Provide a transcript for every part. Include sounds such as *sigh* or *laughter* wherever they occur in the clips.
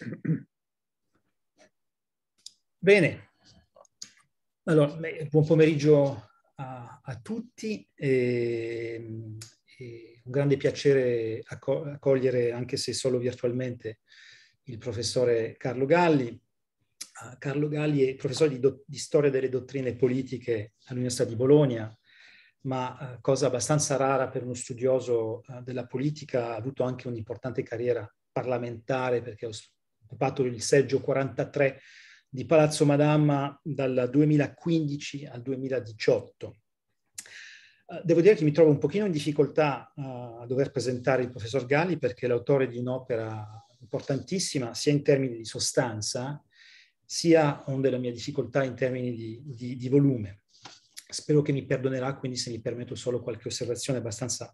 *clears throat* Bene, allora, buon pomeriggio a, a tutti. E, ehm, e un grande piacere accogliere, anche se solo virtualmente, il professore Carlo Galli. Ah, Carlo Galli è professore di, di storia delle dottrine politiche all'Università di Bologna, ma eh, cosa abbastanza rara per uno studioso eh, della politica, ha avuto anche un'importante carriera parlamentare perché ho occupato il seggio 43 di Palazzo Madama dal 2015 al 2018. Eh, devo dire che mi trovo un pochino in difficoltà eh, a dover presentare il professor Galli perché è l'autore di un'opera importantissima sia in termini di sostanza sia onde la mia difficoltà in termini di, di, di volume. Spero che mi perdonerà quindi se mi permetto solo qualche osservazione abbastanza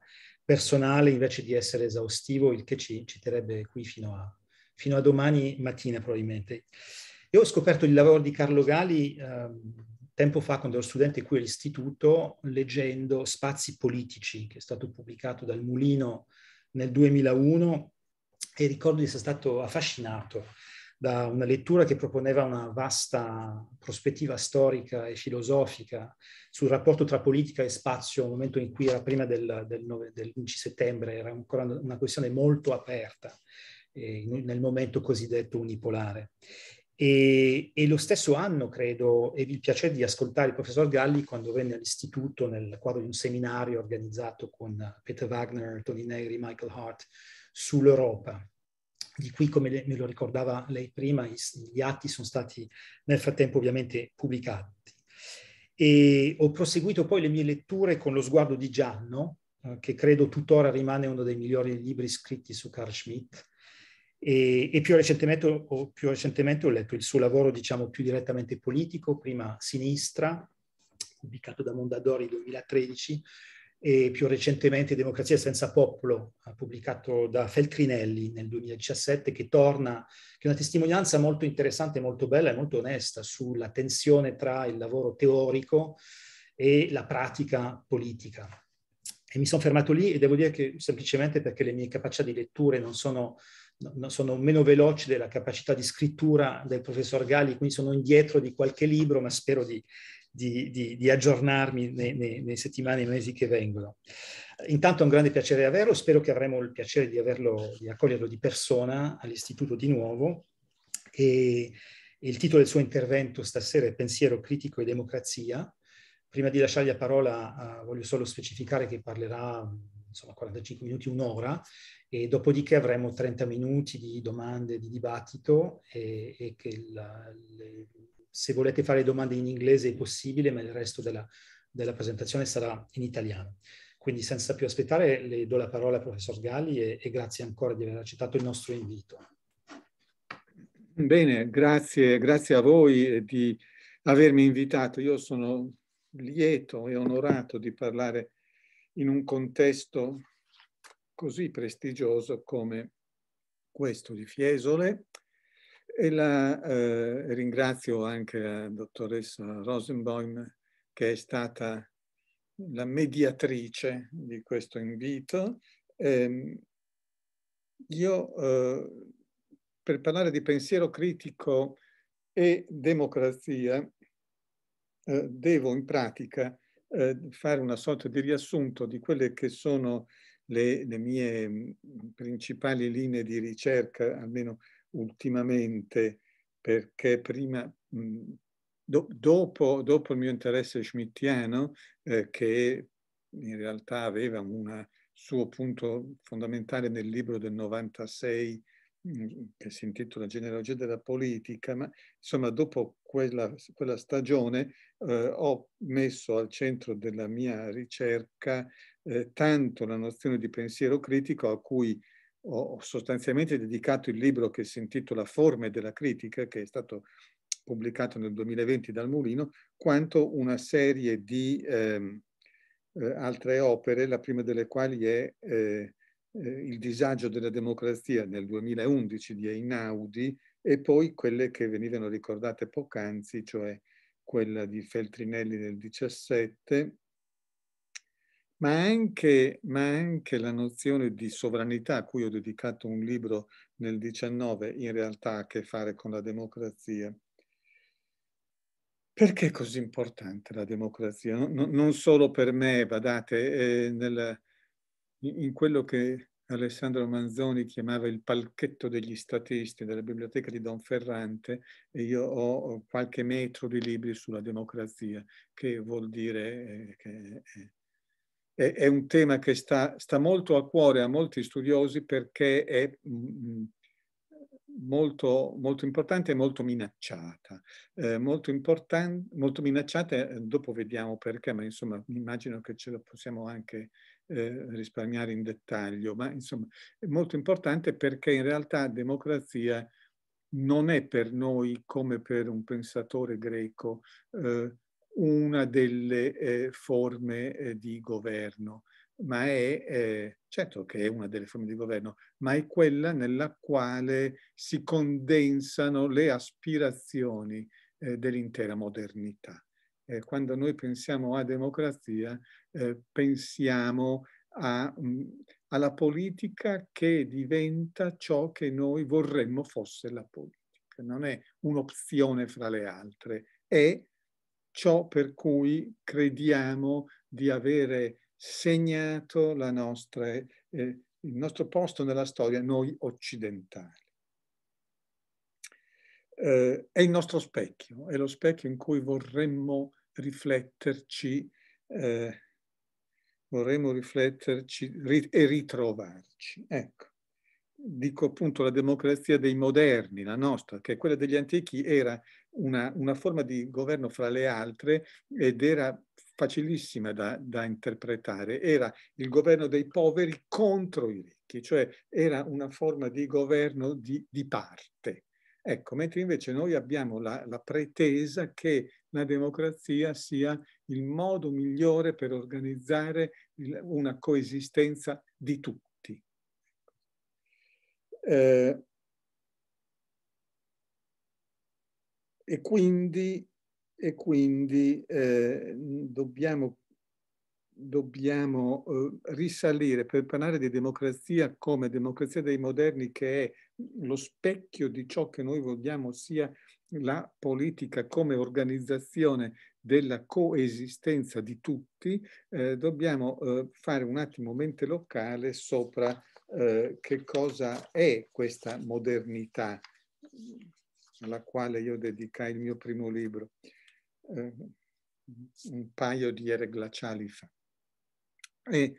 personale invece di essere esaustivo, il che ci, citerebbe qui fino a, fino a, domani mattina probabilmente. Io ho scoperto il lavoro di Carlo Gali eh, tempo fa quando ero studente qui all'istituto, leggendo Spazi politici, che è stato pubblicato dal Mulino nel 2001 e ricordo di essere stato affascinato da una lettura che proponeva una vasta prospettiva storica e filosofica sul rapporto tra politica e spazio, un momento in cui era prima del, del 9, dell'11 settembre, era ancora una questione molto aperta eh, nel momento cosiddetto unipolare. E, e, lo stesso anno, credo, ebbi il piacere di ascoltare il professor Galli quando venne all'istituto nel quadro di un seminario organizzato con Peter Wagner, Tony Negri, Michael Hart sull'Europa di qui, come me lo ricordava lei prima, gli atti sono stati nel frattempo ovviamente pubblicati. E ho proseguito poi le mie letture con lo sguardo di Gianno, eh, che credo tuttora rimane uno dei migliori libri scritti su Carl Schmitt, e, e più, recentemente ho, più, recentemente, ho letto il suo lavoro, diciamo, più direttamente politico, prima Sinistra, pubblicato da Mondadori nel 2013, e più recentemente Democrazia senza popolo, pubblicato da Feltrinelli nel 2017, che torna, che è una testimonianza molto interessante, molto bella e molto onesta sulla tensione tra il lavoro teorico e la pratica politica. E mi sono fermato lì e devo dire che semplicemente perché le mie capacità di letture non sono, non sono meno veloci della capacità di scrittura del professor Galli, quindi sono indietro di qualche libro, ma spero di, di, di, di aggiornarmi nelle settimane e mesi che vengono. Intanto è un grande piacere averlo, spero che avremo il piacere di, averlo, di accoglierlo di persona all'istituto di nuovo e il titolo del suo intervento stasera è Pensiero critico e democrazia. Prima di lasciargli la parola eh, voglio solo specificare che parlerà insomma 45 minuti, un'ora, e dopodiché avremo 30 minuti di domande, di dibattito e, e che la, le, se volete fare domande in inglese è possibile, ma il resto della, della presentazione sarà in italiano. Quindi senza più aspettare le do la parola al professor Galli e, e grazie ancora di aver accettato il nostro invito. Bene, grazie, grazie a voi di avermi invitato. Io sono lieto e onorato di parlare in un contesto così prestigioso come questo di Fiesole e la eh, ringrazio anche la dottoressa Rosenbaum che è stata la mediatrice di questo invito. Eh, io eh, per parlare di pensiero critico e democrazia eh, devo in pratica eh, fare una sorta di riassunto di quelle che sono le, le mie mm, principali linee di ricerca, almeno eh, ultimamente perché prima, do, dopo, dopo, il mio interesse schmittiano, eh, che in realtà aveva un suo punto fondamentale nel libro del 96 che si intitola Genealogia della politica, ma insomma dopo quella, quella stagione eh, ho messo al centro della mia ricerca eh, tanto la nozione di pensiero critico a cui ho sostanzialmente dedicato il libro che si intitola Forme della critica, che è stato pubblicato nel 2020 dal Mulino, quanto una serie di ehm, eh, altre opere, la prima delle quali è eh, eh Il disagio della democrazia nel 2011 di Einaudi e poi quelle che venivano ricordate poc'anzi, cioè quella di Feltrinelli nel 17 ma anche, ma anche, la nozione di sovranità a cui ho dedicato un libro nel 19 in realtà ha a che fare con la democrazia. Perché è così importante la democrazia? Non, non solo per me, badate, eh, nel, in quello che Alessandro Manzoni chiamava il palchetto degli statisti della biblioteca di Don Ferrante e io ho qualche metro di libri sulla democrazia, che vuol dire eh, che... Eh, è, è un tema che sta, sta, molto a cuore a molti studiosi perché è mm, mm, molto, molto, importante e molto minacciata. Eh, molto, important, molto minacciata, eh, dopo vediamo perché, ma insomma immagino che ce la possiamo anche eh, risparmiare in dettaglio, ma insomma è molto importante perché in realtà democrazia non è per noi come per un pensatore greco eh, una delle eh, forme eh, di governo, ma è, eh, certo che è una delle forme di governo, ma è quella nella quale si condensano le aspirazioni eh, dell'intera modernità. Eh, quando noi pensiamo a democrazia, eh, pensiamo a, mh, mm, alla politica che diventa ciò che noi vorremmo fosse la politica. Non è un'opzione fra le altre, è ciò per cui crediamo di avere segnato nostra, eh, il nostro posto nella storia, noi occidentali. Eh, è il nostro specchio, è lo specchio in cui vorremmo rifletterci, eh, vorremmo rifletterci ri e ritrovarci. Ecco dico appunto la democrazia dei moderni, la nostra, che quella degli antichi era una, una, forma di governo fra le altre ed era facilissima da, da, interpretare. Era il governo dei poveri contro i ricchi, cioè era una forma di governo di, di parte. Ecco, mentre invece noi abbiamo la, la, pretesa che la democrazia sia il modo migliore per organizzare il, una coesistenza di tutti. Eh, E quindi, e quindi eh, dobbiamo, dobbiamo eh, risalire per parlare di democrazia come democrazia dei moderni che è lo specchio di ciò che noi vogliamo sia la politica come organizzazione della coesistenza di tutti, eh, dobbiamo eh, fare un attimo mente locale sopra eh, che cosa è questa modernità alla quale io dedicai il mio primo libro, eh, un paio di ere glaciali fa. E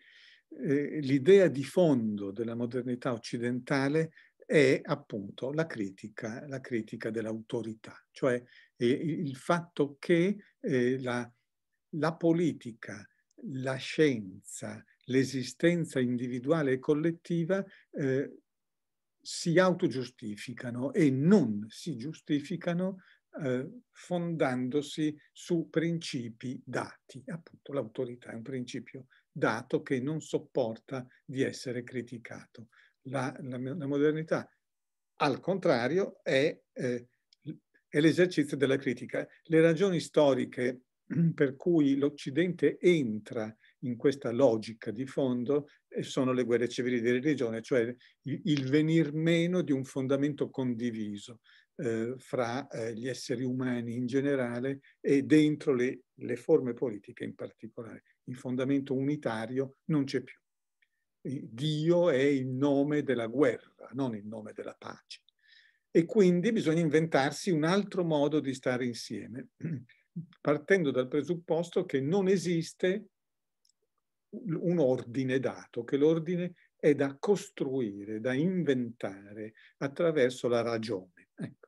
eh, l'idea di fondo della modernità occidentale è appunto la critica, la critica dell'autorità, cioè il fatto che eh, la, la politica, la scienza, l'esistenza individuale e collettiva eh, si autogiustificano e non si giustificano eh, fondandosi su principi dati. Appunto l'autorità è un principio dato che non sopporta di essere criticato. La, la, la modernità, al contrario, è, eh, è l'esercizio della critica. Le ragioni storiche *clears throat* per cui l'Occidente entra in questa logica di fondo eh, sono le guerre civili di religione, cioè il venir meno di un fondamento condiviso eh, fra eh, gli esseri umani in generale e dentro le, le forme politiche in particolare. Il fondamento unitario non c'è più. Dio è il nome della guerra, non il nome della pace. E quindi bisogna inventarsi un altro modo di stare insieme, *clears throat* partendo dal presupposto che non esiste un ordine dato, che l'ordine è da costruire, da inventare attraverso la ragione. Ecco.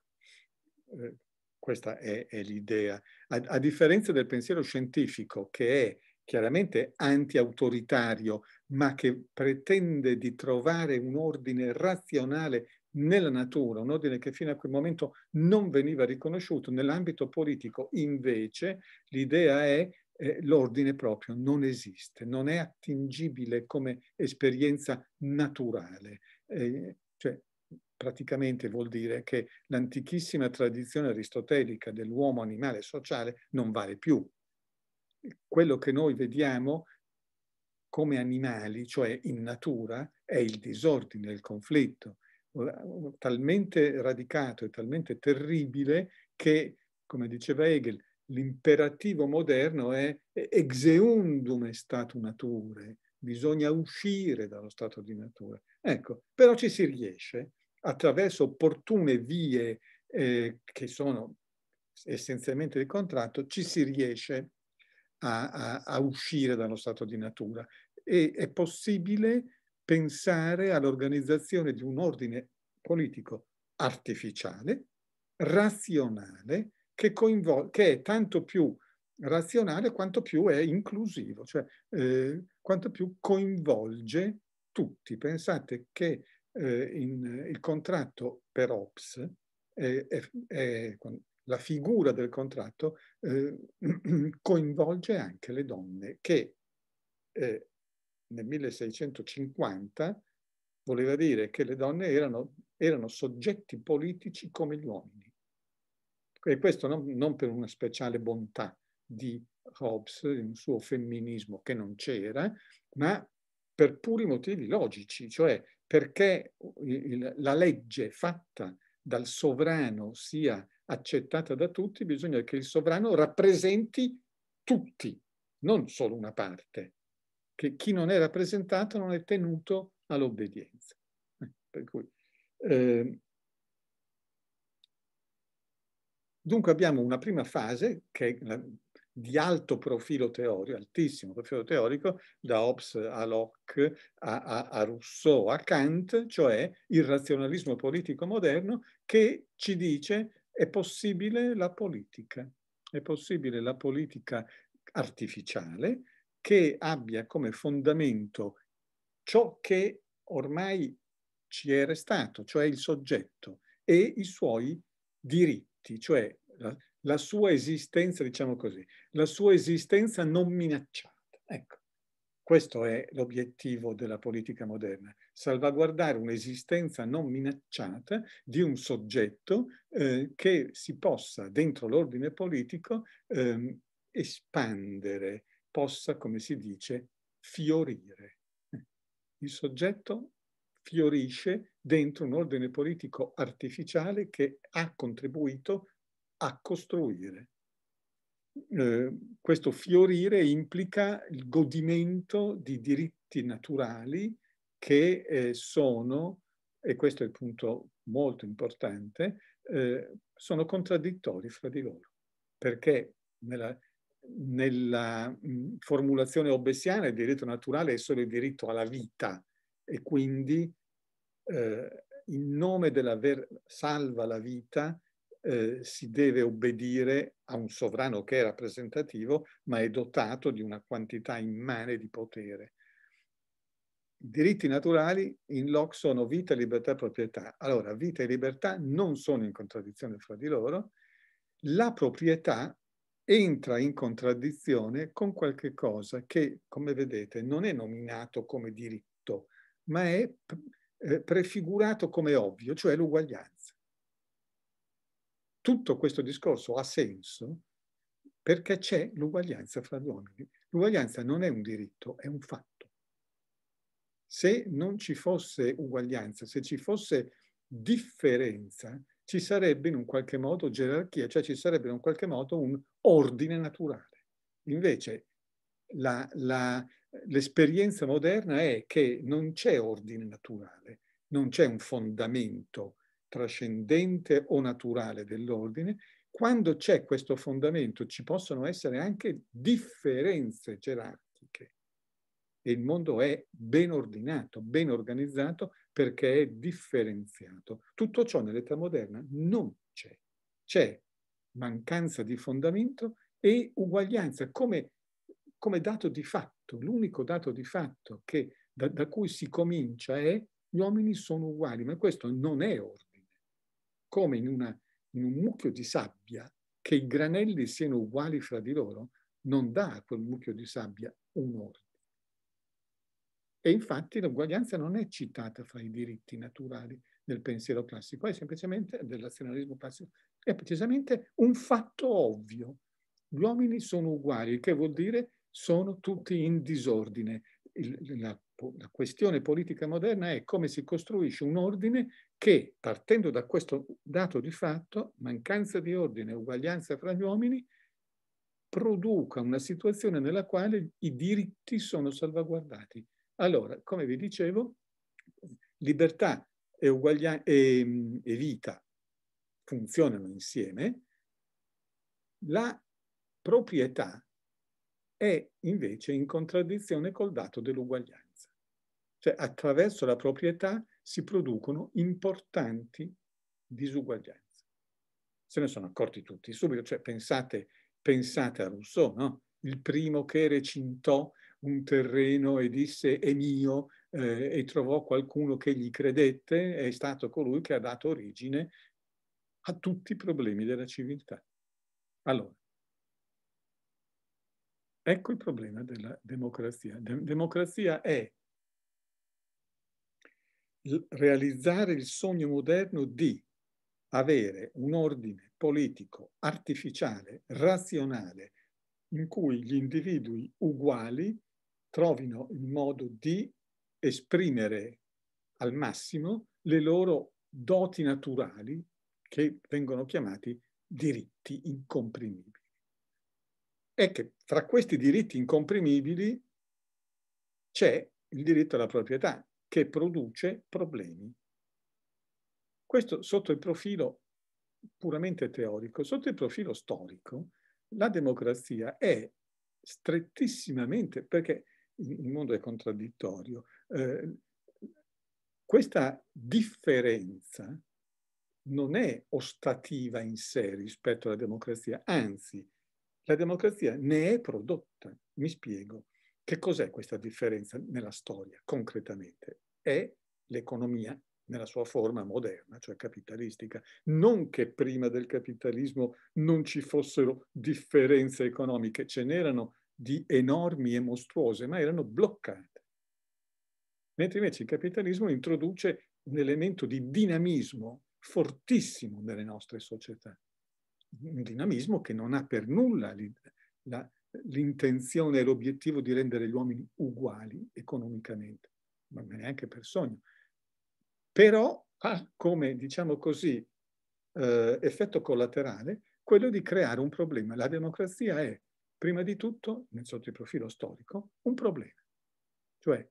Eh, questa è, è l'idea. A, a differenza del pensiero scientifico, che è chiaramente anti-autoritario, ma che pretende di trovare un ordine razionale nella natura, un ordine che fino a quel momento non veniva riconosciuto nell'ambito politico. Invece l'idea è eh, l'ordine proprio non esiste, non è attingibile come esperienza naturale. Eh, cioè, praticamente vuol dire che l'antichissima tradizione aristotelica dell'uomo animale sociale non vale più. Quello che noi vediamo come animali, cioè in natura, è il disordine, il conflitto, eh, talmente radicato e talmente terribile che, come diceva Hegel, l'imperativo moderno è exeundum è nature, bisogna uscire dallo stato di natura. Ecco, però ci si riesce attraverso opportune vie eh, che sono essenzialmente di contratto, ci si riesce a, a, a uscire dallo stato di natura. E è possibile pensare all'organizzazione di un ordine politico artificiale, razionale, che, coinvol- che è tanto più razionale quanto più è inclusivo, cioè eh, quanto più coinvolge tutti. Pensate che eh, in, il contratto per Ops, è, è, è, la figura del contratto eh, *clears throat* coinvolge anche le donne che eh, nel 1650 voleva dire che le donne erano, erano soggetti politici come gli uomini e questo non, non per una speciale bontà di Hobbes, un suo femminismo che non c'era, ma per puri motivi logici, cioè perché il, la legge fatta dal sovrano sia accettata da tutti, bisogna che il sovrano rappresenti tutti, non solo una parte, che chi non è rappresentato non è tenuto all'obbedienza. Eh, per cui eh, Dunque abbiamo una prima fase che è di alto profilo teorico, altissimo profilo teorico, da Hobbes a Locke, a, a, a Rousseau, a Kant, cioè il razionalismo politico moderno che ci dice è possibile la politica, è possibile la politica artificiale che abbia come fondamento ciò che ormai ci è restato, cioè il soggetto e i suoi diritti tutti, cioè la, la sua esistenza, diciamo così, la sua esistenza non minacciata. Ecco, questo è l'obiettivo della politica moderna, salvaguardare un'esistenza non minacciata di un soggetto eh, che si possa, dentro l'ordine politico, eh, espandere, possa, come si dice, fiorire. Il soggetto fiorisce dentro un ordine politico artificiale che ha contribuito a costruire. Eh, questo fiorire implica il godimento di diritti naturali che eh, sono, e questo è il punto molto importante, eh, sono contraddittori fra di loro, perché nella, nella mm, formulazione obessiana il diritto naturale è solo il diritto alla vita, e quindi eh, in nome della ver- salva la vita eh, si deve obbedire a un sovrano che è rappresentativo, ma è dotato di una quantità immane di potere. I diritti naturali in Locke sono vita, libertà, e proprietà. Allora, vita e libertà non sono in contraddizione fra di loro. La proprietà entra in contraddizione con qualche cosa che, come vedete, non è nominato come diritto, ma è eh, prefigurato come ovvio, cioè l'uguaglianza. Tutto questo discorso ha senso perché c'è l'uguaglianza fra gli uomini. L'uguaglianza non è un diritto, è un fatto. Se non ci fosse uguaglianza, se ci fosse differenza, ci sarebbe in un qualche modo gerarchia, cioè ci sarebbe in un qualche modo un ordine naturale. Invece la, la, l'esperienza moderna è che non c'è ordine naturale, non c'è un fondamento trascendente o naturale dell'ordine. Quando c'è questo fondamento ci possono essere anche differenze gerarchiche e il mondo è ben ordinato, ben organizzato perché è differenziato. Tutto ciò nell'età moderna non c'è. C'è mancanza di fondamento e uguaglianza, come come dato di fatto, l'unico dato di fatto che, da, da, cui si comincia è gli uomini sono uguali, ma questo non è ordine. Come in, una, in un mucchio di sabbia che i granelli siano uguali fra di loro, non dà a quel mucchio di sabbia un ordine. E infatti l'uguaglianza non è citata fra i diritti naturali del pensiero classico, è semplicemente del razionalismo classico, è precisamente un fatto ovvio. Gli uomini sono uguali, il che vuol dire sono tutti in disordine. la, la questione politica moderna è come si costruisce un ordine che, partendo da questo dato di fatto, mancanza di ordine e uguaglianza fra gli uomini, produca una situazione nella quale i diritti sono salvaguardati. Allora, come vi dicevo, libertà e, e, e vita funzionano insieme, la proprietà è invece in contraddizione col dato dell'uguaglianza. Cioè attraverso la proprietà si producono importanti disuguaglianze. Se ne sono accorti tutti subito, cioè pensate, pensate a Rousseau, no? il primo che recintò un terreno e disse è mio eh, e trovò qualcuno che gli credette, è stato colui che ha dato origine a tutti i problemi della civiltà. Allora, Ecco il problema della democrazia. De democrazia è realizzare il sogno moderno di avere un ordine politico artificiale, razionale, in cui gli individui uguali trovino il modo di esprimere al massimo le loro doti naturali che vengono chiamati diritti incomprimibili è che fra questi diritti incomprimibili c'è il diritto alla proprietà, che produce problemi. Questo sotto il profilo puramente teorico, sotto il profilo storico, la democrazia è strettissimamente, perché il mondo è contraddittorio, eh, questa differenza non è ostativa in sé rispetto alla democrazia, anzi la democrazia ne è prodotta. Mi spiego. Che cos'è questa differenza nella storia, concretamente? È l'economia nella sua forma moderna, cioè capitalistica. Non che prima del capitalismo non ci fossero differenze economiche, ce n'erano di enormi e mostruose, ma erano bloccate. Mentre invece il capitalismo introduce un elemento di dinamismo fortissimo nelle nostre società un dinamismo che non ha per nulla l'intenzione e l'obiettivo di rendere gli uomini uguali economicamente, ma neanche per sogno. Però ha ah, come, diciamo così, eh, effetto collaterale quello di creare un problema. La democrazia è, prima di tutto, nel sotto il profilo storico, un problema. Cioè,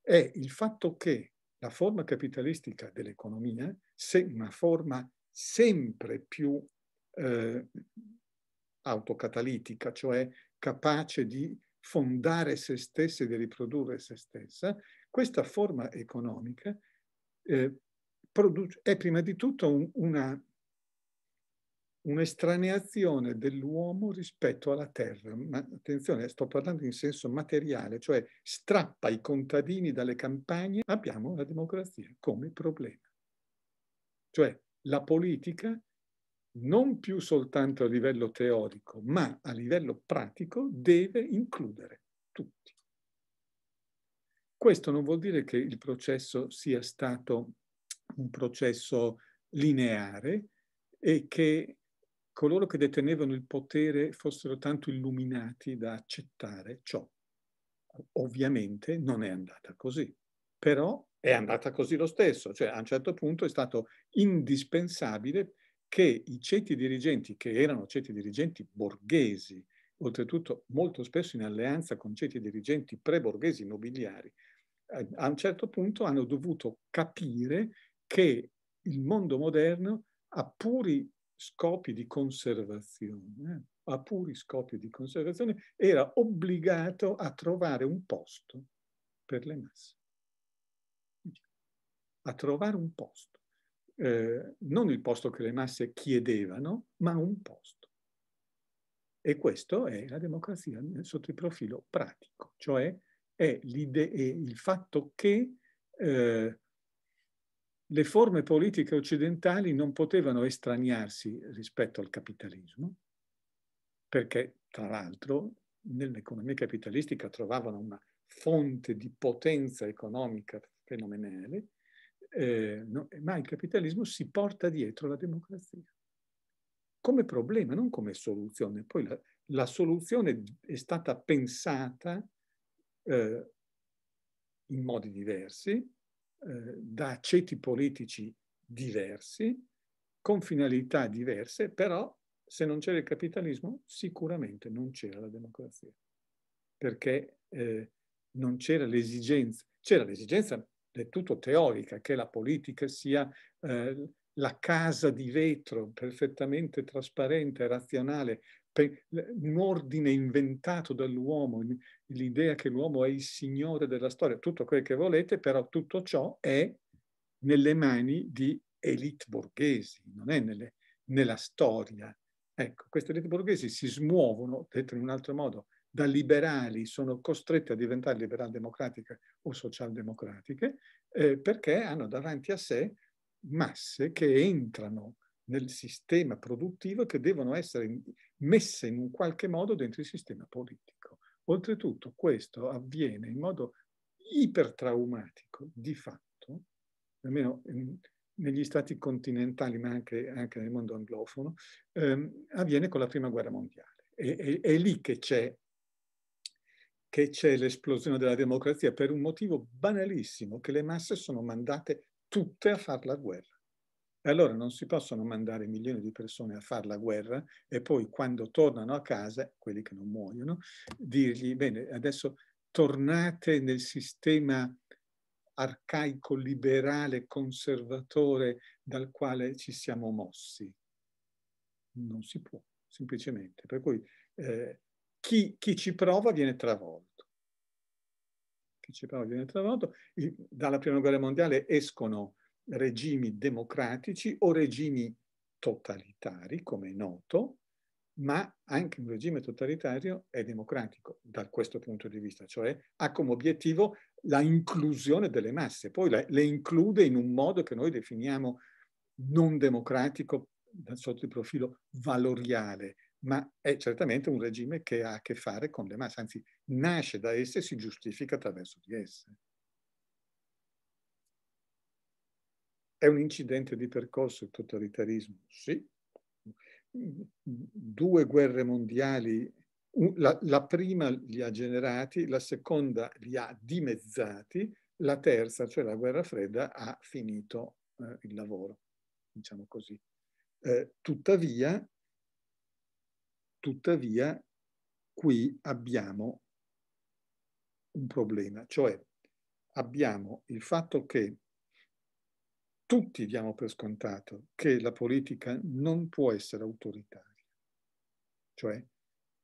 è il fatto che la forma capitalistica dell'economia, se una forma sempre più eh, autocatalitica, cioè capace di fondare se stessa e di riprodurre se stessa, questa forma economica eh, è prima di tutto un, una, un'estraneazione dell'uomo rispetto alla terra. Ma attenzione, sto parlando in senso materiale, cioè strappa i contadini dalle campagne, abbiamo la democrazia come problema. Cioè la politica non più soltanto a livello teorico, ma a livello pratico, deve includere tutti. Questo non vuol dire che il processo sia stato un processo lineare e che coloro che detenevano il potere fossero tanto illuminati da accettare ciò. Ovviamente non è andata così, però è andata così lo stesso, cioè a un certo punto è stato indispensabile che i ceti dirigenti, che erano ceti dirigenti borghesi, oltretutto molto spesso in alleanza con ceti dirigenti pre-borghesi nobiliari, a un certo punto hanno dovuto capire che il mondo moderno ha puri scopi di conservazione, eh, a puri scopi di conservazione, era obbligato a trovare un posto per le masse. A trovare un posto eh, non il posto che le masse chiedevano, ma un posto. E questo è la democrazia sotto il profilo pratico, cioè è, è il fatto che eh, le forme politiche occidentali non potevano estraniarsi rispetto al capitalismo, perché tra l'altro nell'economia capitalistica trovavano una fonte di potenza economica fenomenale, eh, no, eh, ma il capitalismo si porta dietro la democrazia come problema, non come soluzione. Poi la, la soluzione è stata pensata eh, in modi diversi, eh, da ceti politici diversi, con finalità diverse, però se non c'era il capitalismo sicuramente non c'era la democrazia, perché eh, non c'era l'esigenza, c'era l'esigenza del tutto teorica che la politica sia eh, la casa di vetro perfettamente trasparente, razionale, un ordine inventato dall'uomo, l'idea che l'uomo è il signore della storia, tutto quel che volete, però tutto ciò è nelle mani di elite borghesi, non è nelle, nella storia. Ecco, queste elite borghesi si smuovono, detto in un altro modo, da liberali sono costrette a diventare liberal democratiche o socialdemocratiche eh, perché hanno davanti a sé masse che entrano nel sistema produttivo e che devono essere messe in un qualche modo dentro il sistema politico. Oltretutto questo avviene in modo ipertraumatico di fatto, almeno negli stati continentali ma anche, anche nel mondo anglofono, ehm, avviene con la prima guerra mondiale. È, è, è, lì che c'è che c'è l'esplosione della democrazia per un motivo banalissimo, che le masse sono mandate tutte a fare la guerra. E allora non si possono mandare milioni di persone a fare la guerra e poi quando tornano a casa, quelli che non muoiono, dirgli, bene, adesso tornate nel sistema arcaico, liberale, conservatore dal quale ci siamo mossi. Non si può, semplicemente. Per cui eh, chi, chi, ci prova viene travolto. Chi ci prova viene travolto. Dalla Prima Guerra Mondiale escono regimi democratici o regimi totalitari, come è noto, ma anche un regime totalitario è democratico da questo punto di vista, cioè ha come obiettivo la inclusione delle masse, poi le, le include in un modo che noi definiamo non democratico sotto il profilo valoriale, ma è certamente un regime che ha a che fare con le masse, anzi nasce da esse e si giustifica attraverso di esse. È un incidente di percorso il totalitarismo? Sì. Due guerre mondiali, la, la prima li ha generati, la seconda li ha dimezzati, la terza, cioè la guerra fredda, ha finito eh, il lavoro, diciamo così. Eh, tuttavia, Tuttavia, qui abbiamo un problema, cioè abbiamo il fatto che tutti diamo per scontato che la politica non può essere autoritaria, cioè,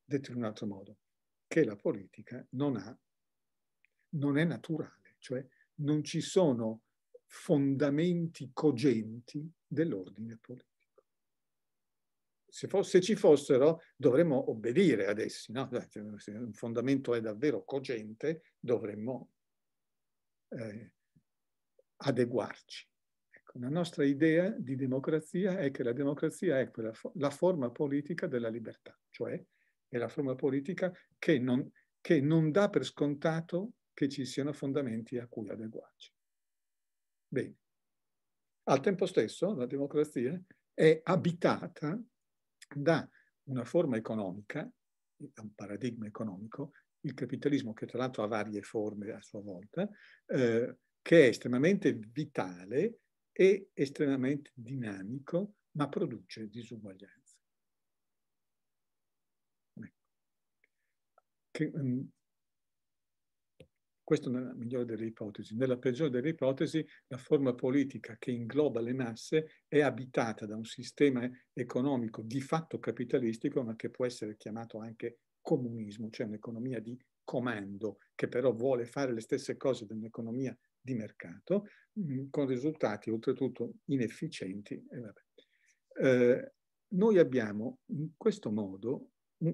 detto in un altro modo, che la politica non, ha, non è naturale, cioè non ci sono fondamenti cogenti dell'ordine politico se, fosse, ci fossero dovremmo obbedire ad essi, no? se un fondamento è davvero cogente dovremmo eh, adeguarci. Ecco, la nostra idea di democrazia è che la democrazia è quella, la forma politica della libertà, cioè è la forma politica che non, che non dà per scontato che ci siano fondamenti a cui adeguarci. Bene. Al tempo stesso la democrazia è abitata da una forma economica, da un paradigma economico, il capitalismo che tra l'altro ha varie forme a sua volta, eh, che è estremamente vitale e estremamente dinamico, ma produce disuguaglianze. Ecco. Che, um, questo nella migliore delle ipotesi. Nella peggiore delle ipotesi, la forma politica che ingloba le masse è abitata da un sistema economico di fatto capitalistico, ma che può essere chiamato anche comunismo, cioè un'economia di comando, che però vuole fare le stesse cose dell'economia di mercato, mm, con risultati oltretutto inefficienti. Eh, noi abbiamo in questo modo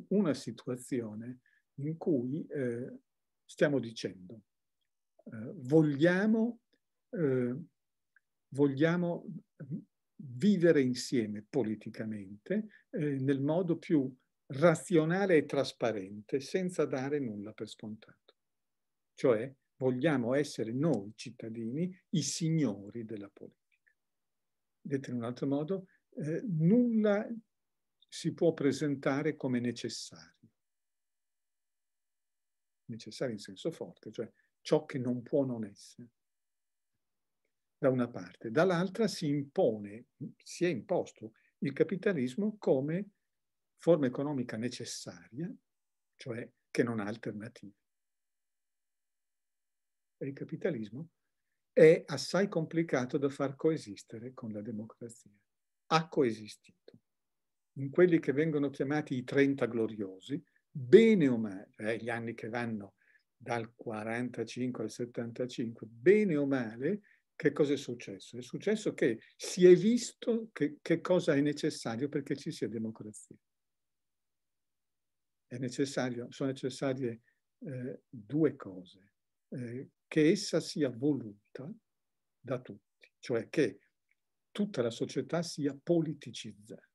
una situazione in cui eh, stiamo dicendo? Eh, vogliamo, eh, vogliamo, vivere insieme politicamente eh, nel modo più razionale e trasparente, senza dare nulla per scontato. Cioè, vogliamo essere noi cittadini i signori della politica. Detto in un altro modo, eh, nulla si può presentare come necessario necessario in senso forte, cioè ciò che non può non essere, da una parte. Dall'altra si impone, si è imposto il capitalismo come forma economica necessaria, cioè che non ha alternative. E il capitalismo è assai complicato da far coesistere con la democrazia. Ha coesistito. In quelli che vengono chiamati i 30 gloriosi, bene o male, cioè gli anni che vanno dal 45 al 75, bene o male, che cosa è successo? È successo che si è visto che, che cosa è necessario perché ci sia democrazia. sono necessarie eh, due cose. Eh, che essa sia voluta da tutti, cioè che tutta la società sia politicizzata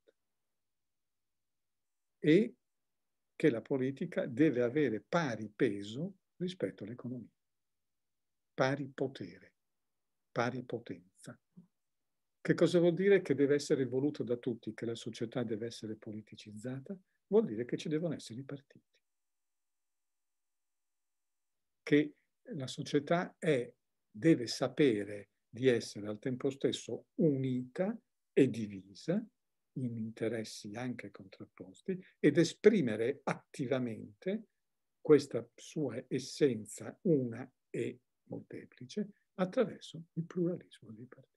e che la politica deve avere pari peso rispetto all'economia, pari potere, pari potenza. Che cosa vuol dire? Che deve essere voluto da tutti, che la società deve essere politicizzata, vuol dire che ci devono essere i partiti. Che la società è, deve sapere di essere al tempo stesso unita e divisa in interessi anche contrapposti ed esprimere attivamente questa sua essenza una e molteplice attraverso il pluralismo dei partiti.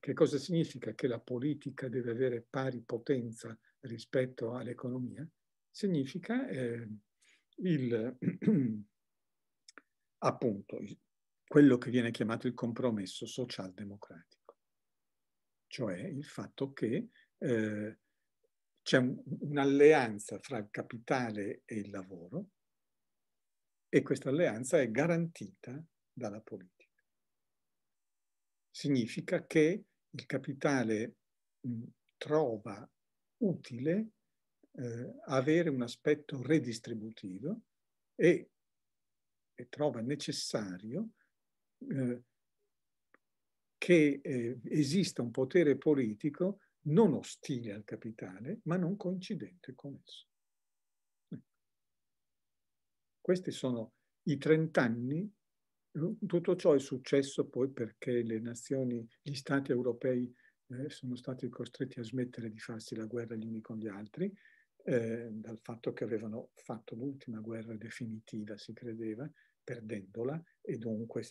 Che cosa significa che la politica deve avere pari potenza rispetto all'economia? Significa eh, il, *clears throat* appunto quello che viene chiamato il compromesso socialdemocratico cioè il fatto che eh, c'è un, un'alleanza fra il capitale e il lavoro e questa alleanza è garantita dalla politica. Significa che il capitale mh, trova utile eh, avere un aspetto redistributivo e, e trova necessario eh, che eh, esista un potere politico non ostile al capitale, ma non coincidente con esso. Questi sono i trent'anni, tutto ciò è successo poi perché le nazioni, gli stati europei eh, sono stati costretti a smettere di farsi la guerra gli uni con gli altri, eh, dal fatto che avevano fatto l'ultima guerra definitiva, si credeva, perdendola e dunque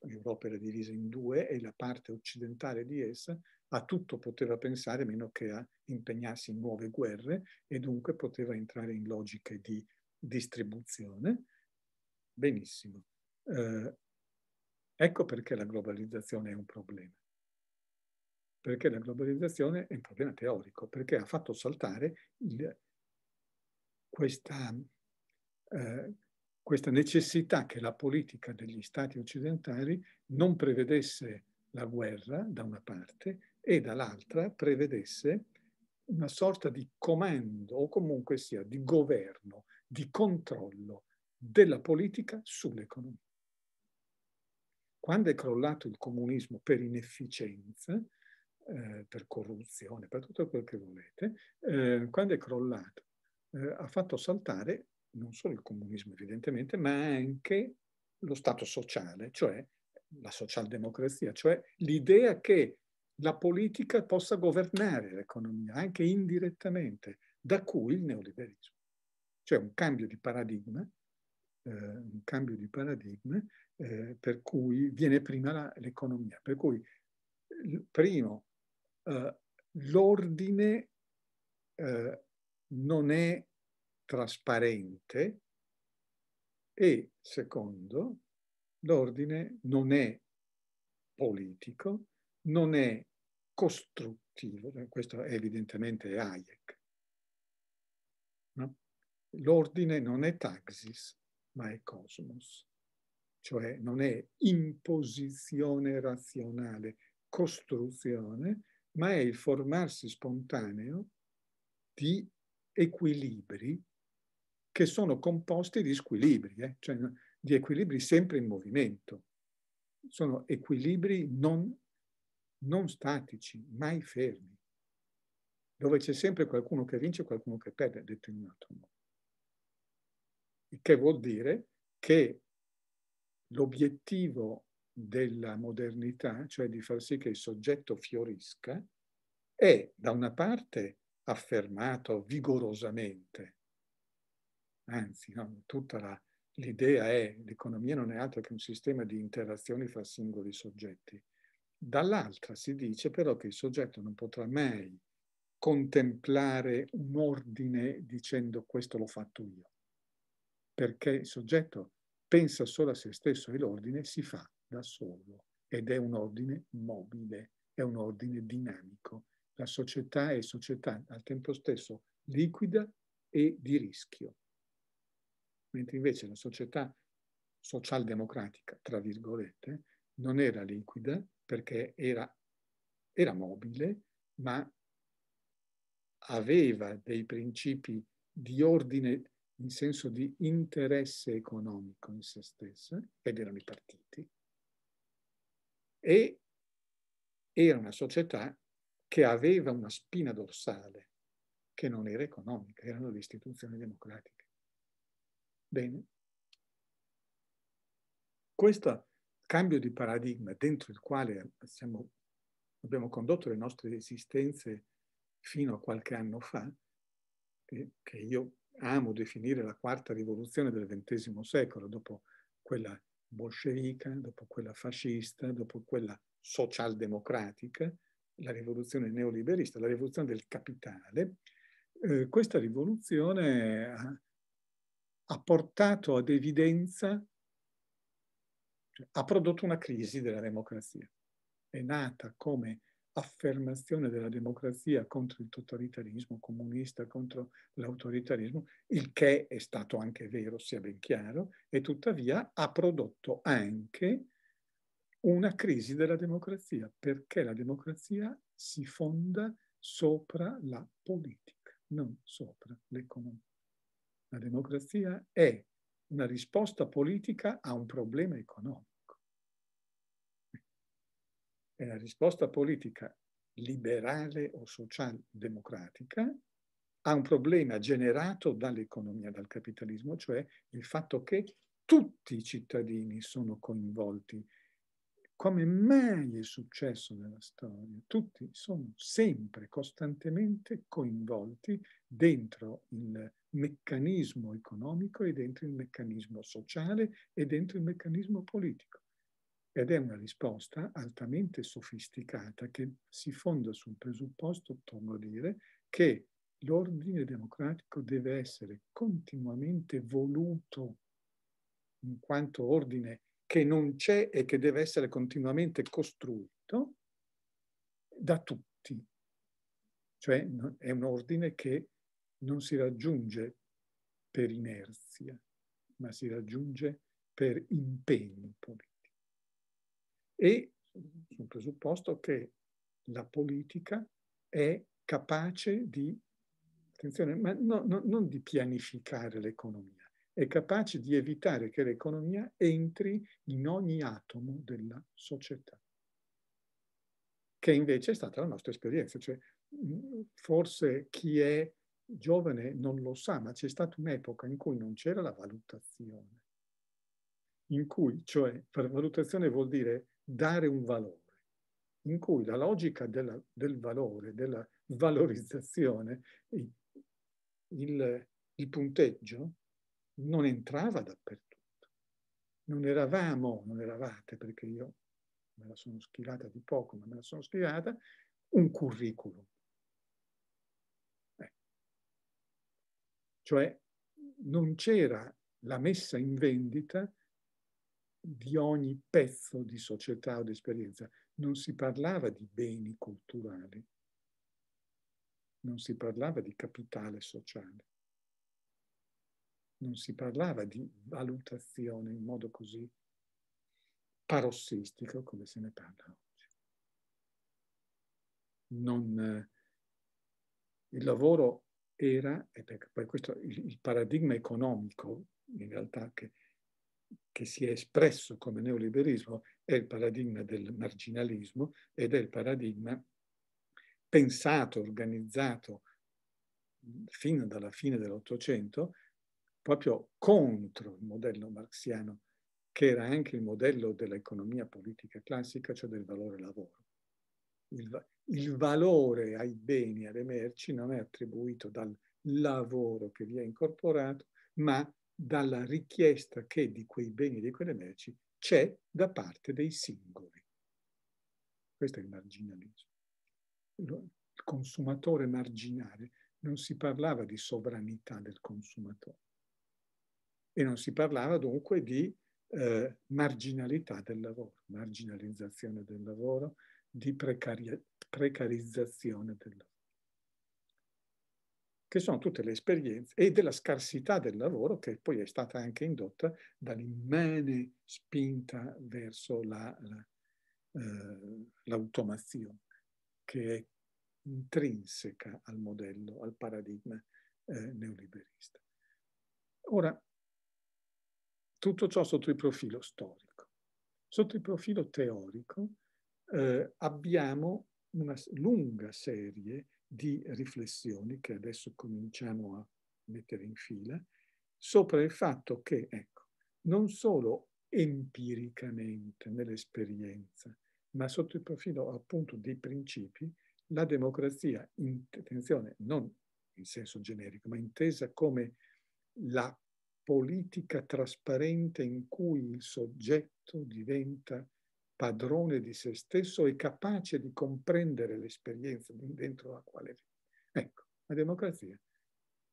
l'Europa era divisa in due e la parte occidentale di essa a tutto poteva pensare meno che a impegnarsi in nuove guerre e dunque poteva entrare in logiche di distribuzione. Benissimo. Eh, ecco perché la globalizzazione è un problema. Perché la globalizzazione è un problema teorico, perché ha fatto saltare il, questa... Eh, questa necessità che la politica degli stati occidentali non prevedesse la guerra da una parte e dall'altra prevedesse una sorta di comando o comunque sia di governo, di controllo della politica sull'economia. Quando è crollato il comunismo per inefficienza, eh, per corruzione, per tutto quello che volete, eh, quando è crollato eh, ha fatto saltare non solo il comunismo evidentemente, ma anche lo Stato sociale, cioè la socialdemocrazia, cioè l'idea che la politica possa governare l'economia anche indirettamente, da cui il neoliberismo. Cioè un cambio di paradigma, eh, un cambio di paradigma eh, per cui viene prima l'economia, per cui primo eh, l'ordine eh, non è trasparente e secondo l'ordine non è politico, non è costruttivo, eh, questo è evidentemente Hayek. No? L'ordine non è taxis, ma è cosmos, cioè non è imposizione razionale, costruzione, ma è il formarsi spontaneo di equilibri che sono composti di squilibri, eh? cioè di equilibri sempre in movimento. Sono equilibri non, non statici, mai fermi, dove c'è sempre qualcuno che vince e qualcuno che perde, detto in un altro modo. Il che vuol dire che l'obiettivo della modernità, cioè di far sì che il soggetto fiorisca, è da una parte affermato vigorosamente anzi, no, tutta l'idea è che l'economia non è altro che un sistema di interazioni fra singoli soggetti. Dall'altra si dice però che il soggetto non potrà mai contemplare un ordine dicendo questo l'ho fatto io, perché il soggetto pensa solo a se stesso e l'ordine si fa da solo ed è un ordine mobile, è un ordine dinamico. La società è società al tempo stesso liquida e di rischio mentre invece la società socialdemocratica, tra virgolette, non era liquida perché era, era mobile, ma aveva dei principi di ordine in senso di interesse economico in se stessa, ed erano i partiti, e era una società che aveva una spina dorsale che non era economica, erano le istituzioni democratiche. Bene. Questo cambio di paradigma dentro il quale siamo, abbiamo condotto le nostre esistenze fino a qualche anno fa, che, io amo definire la quarta rivoluzione del XX secolo, dopo quella bolscevica, dopo quella fascista, dopo quella socialdemocratica, la rivoluzione neoliberista, la rivoluzione del capitale, eh, questa rivoluzione ha, ha portato ad evidenza, cioè, ha prodotto una crisi della democrazia. È nata come affermazione della democrazia contro il totalitarismo comunista, contro l'autoritarismo, il che è stato anche vero, sia ben chiaro, e tuttavia ha prodotto anche una crisi della democrazia, perché la democrazia si fonda sopra la politica, non sopra l'economia. La democrazia è una risposta politica a un problema economico. È la risposta politica liberale o socialdemocratica a un problema generato dall'economia, dal capitalismo, cioè il fatto che tutti i cittadini sono coinvolti come mai è successo nella storia. Tutti sono sempre costantemente coinvolti dentro il meccanismo economico e dentro il meccanismo sociale e dentro il meccanismo politico. Ed è una risposta altamente sofisticata che si fonda sul presupposto, torno a dire, che l'ordine democratico deve essere continuamente voluto in quanto ordine che non c'è e che deve essere continuamente costruito da tutti. Cioè è un ordine che non si raggiunge per inerzia, ma si raggiunge per impegno politico. E sul presupposto che la politica è capace di, attenzione, ma no, no, non di pianificare l'economia, è capace di evitare che l'economia entri in ogni atomo della società, che invece è stata la nostra esperienza. Cioè, mm, forse chi è giovane non lo sa, ma c'è stata un'epoca in cui non c'era la valutazione, in cui, cioè, per valutazione vuol dire dare un valore, in cui la logica della, del valore, della valorizzazione, il, il punteggio non entrava dappertutto. Non eravamo, non eravate, perché io me la sono schivata di poco, ma me la sono schivata, un curriculum. Eh. Cioè non c'era la messa in vendita di ogni pezzo di società o di esperienza. Non si parlava di beni culturali, non si parlava di capitale sociale non si parlava di valutazione in modo così parossistico come se ne parla oggi. Non, eh, il lavoro era, e poi questo il, paradigma economico in realtà che, che si è espresso come neoliberismo è il paradigma del marginalismo ed è il paradigma pensato, organizzato fin dalla fine dell'Ottocento proprio contro il modello marxiano, che era anche il modello dell'economia politica classica, cioè del valore lavoro. Il, il valore ai beni, alle merci, non è attribuito dal lavoro che vi è incorporato, ma dalla richiesta che di quei beni e di quelle merci c'è da parte dei singoli. Questo è il marginalismo. Il consumatore marginale non si parlava di sovranità del consumatore, e non si parlava dunque di eh, marginalità del lavoro, marginalizzazione del lavoro, di precari precarizzazione del lavoro, che sono tutte le esperienze e della scarsità del lavoro che poi è stata anche indotta dall'immane spinta verso l'automazione, la, eh, che è intrinseca al modello, al paradigma eh, neoliberista. Ora, tutto ciò sotto il profilo storico. Sotto il profilo teorico eh, abbiamo una lunga serie di riflessioni che adesso cominciamo a mettere in fila sopra il fatto che, ecco, non solo empiricamente nell'esperienza, ma sotto il profilo appunto dei principi, la democrazia, in, attenzione, non in senso generico, ma intesa come la politica trasparente in cui il soggetto diventa padrone di se stesso e capace di comprendere l'esperienza dentro la quale vive. Ecco, la democrazia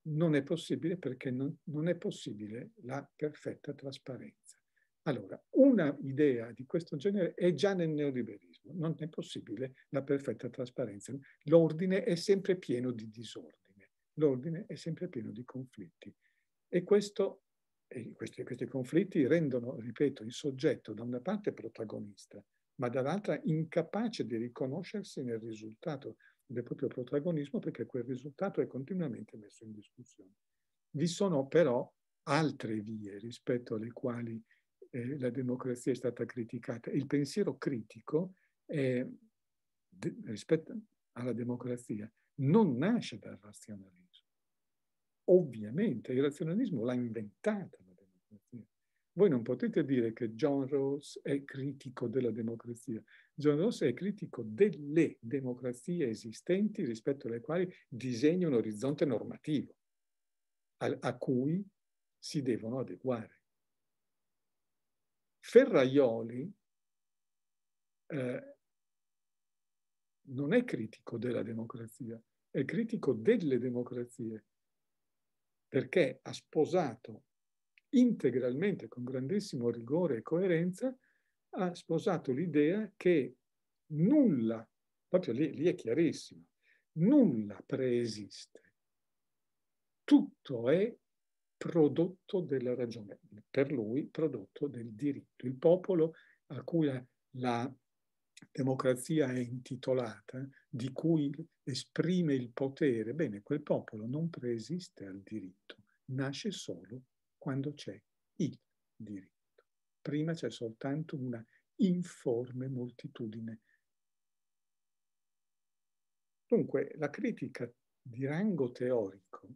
non è possibile perché non, non è possibile la perfetta trasparenza. Allora, una idea di questo genere è già nel neoliberismo, non è possibile la perfetta trasparenza. L'ordine è sempre pieno di disordine, l'ordine è sempre pieno di conflitti. E questo e questi, questi conflitti rendono, ripeto, il soggetto da una parte protagonista, ma dall'altra incapace di riconoscersi nel risultato del proprio protagonismo perché quel risultato è continuamente messo in discussione. Vi sono però altre vie rispetto alle quali eh, la democrazia è stata criticata. Il pensiero critico è, rispetto alla democrazia non nasce dal razionalismo Ovviamente il razionalismo l'ha inventata la democrazia. Voi non potete dire che John Rawls è critico della democrazia. John Rawls è critico delle democrazie esistenti rispetto alle quali disegna un orizzonte normativo a, a cui si devono adeguare. Ferraioli eh, non è critico della democrazia, è critico delle democrazie perché ha sposato integralmente, con grandissimo rigore e coerenza, ha sposato l'idea che nulla, proprio lì, lì è chiarissimo, nulla preesiste. Tutto è prodotto della ragione, per lui prodotto del diritto. Il popolo a cui la, la democrazia è intitolata, di cui esprime il potere, bene, quel popolo non preesiste al diritto, nasce solo quando c'è il diritto. Prima c'è soltanto una informe moltitudine. Dunque, la critica di rango teorico,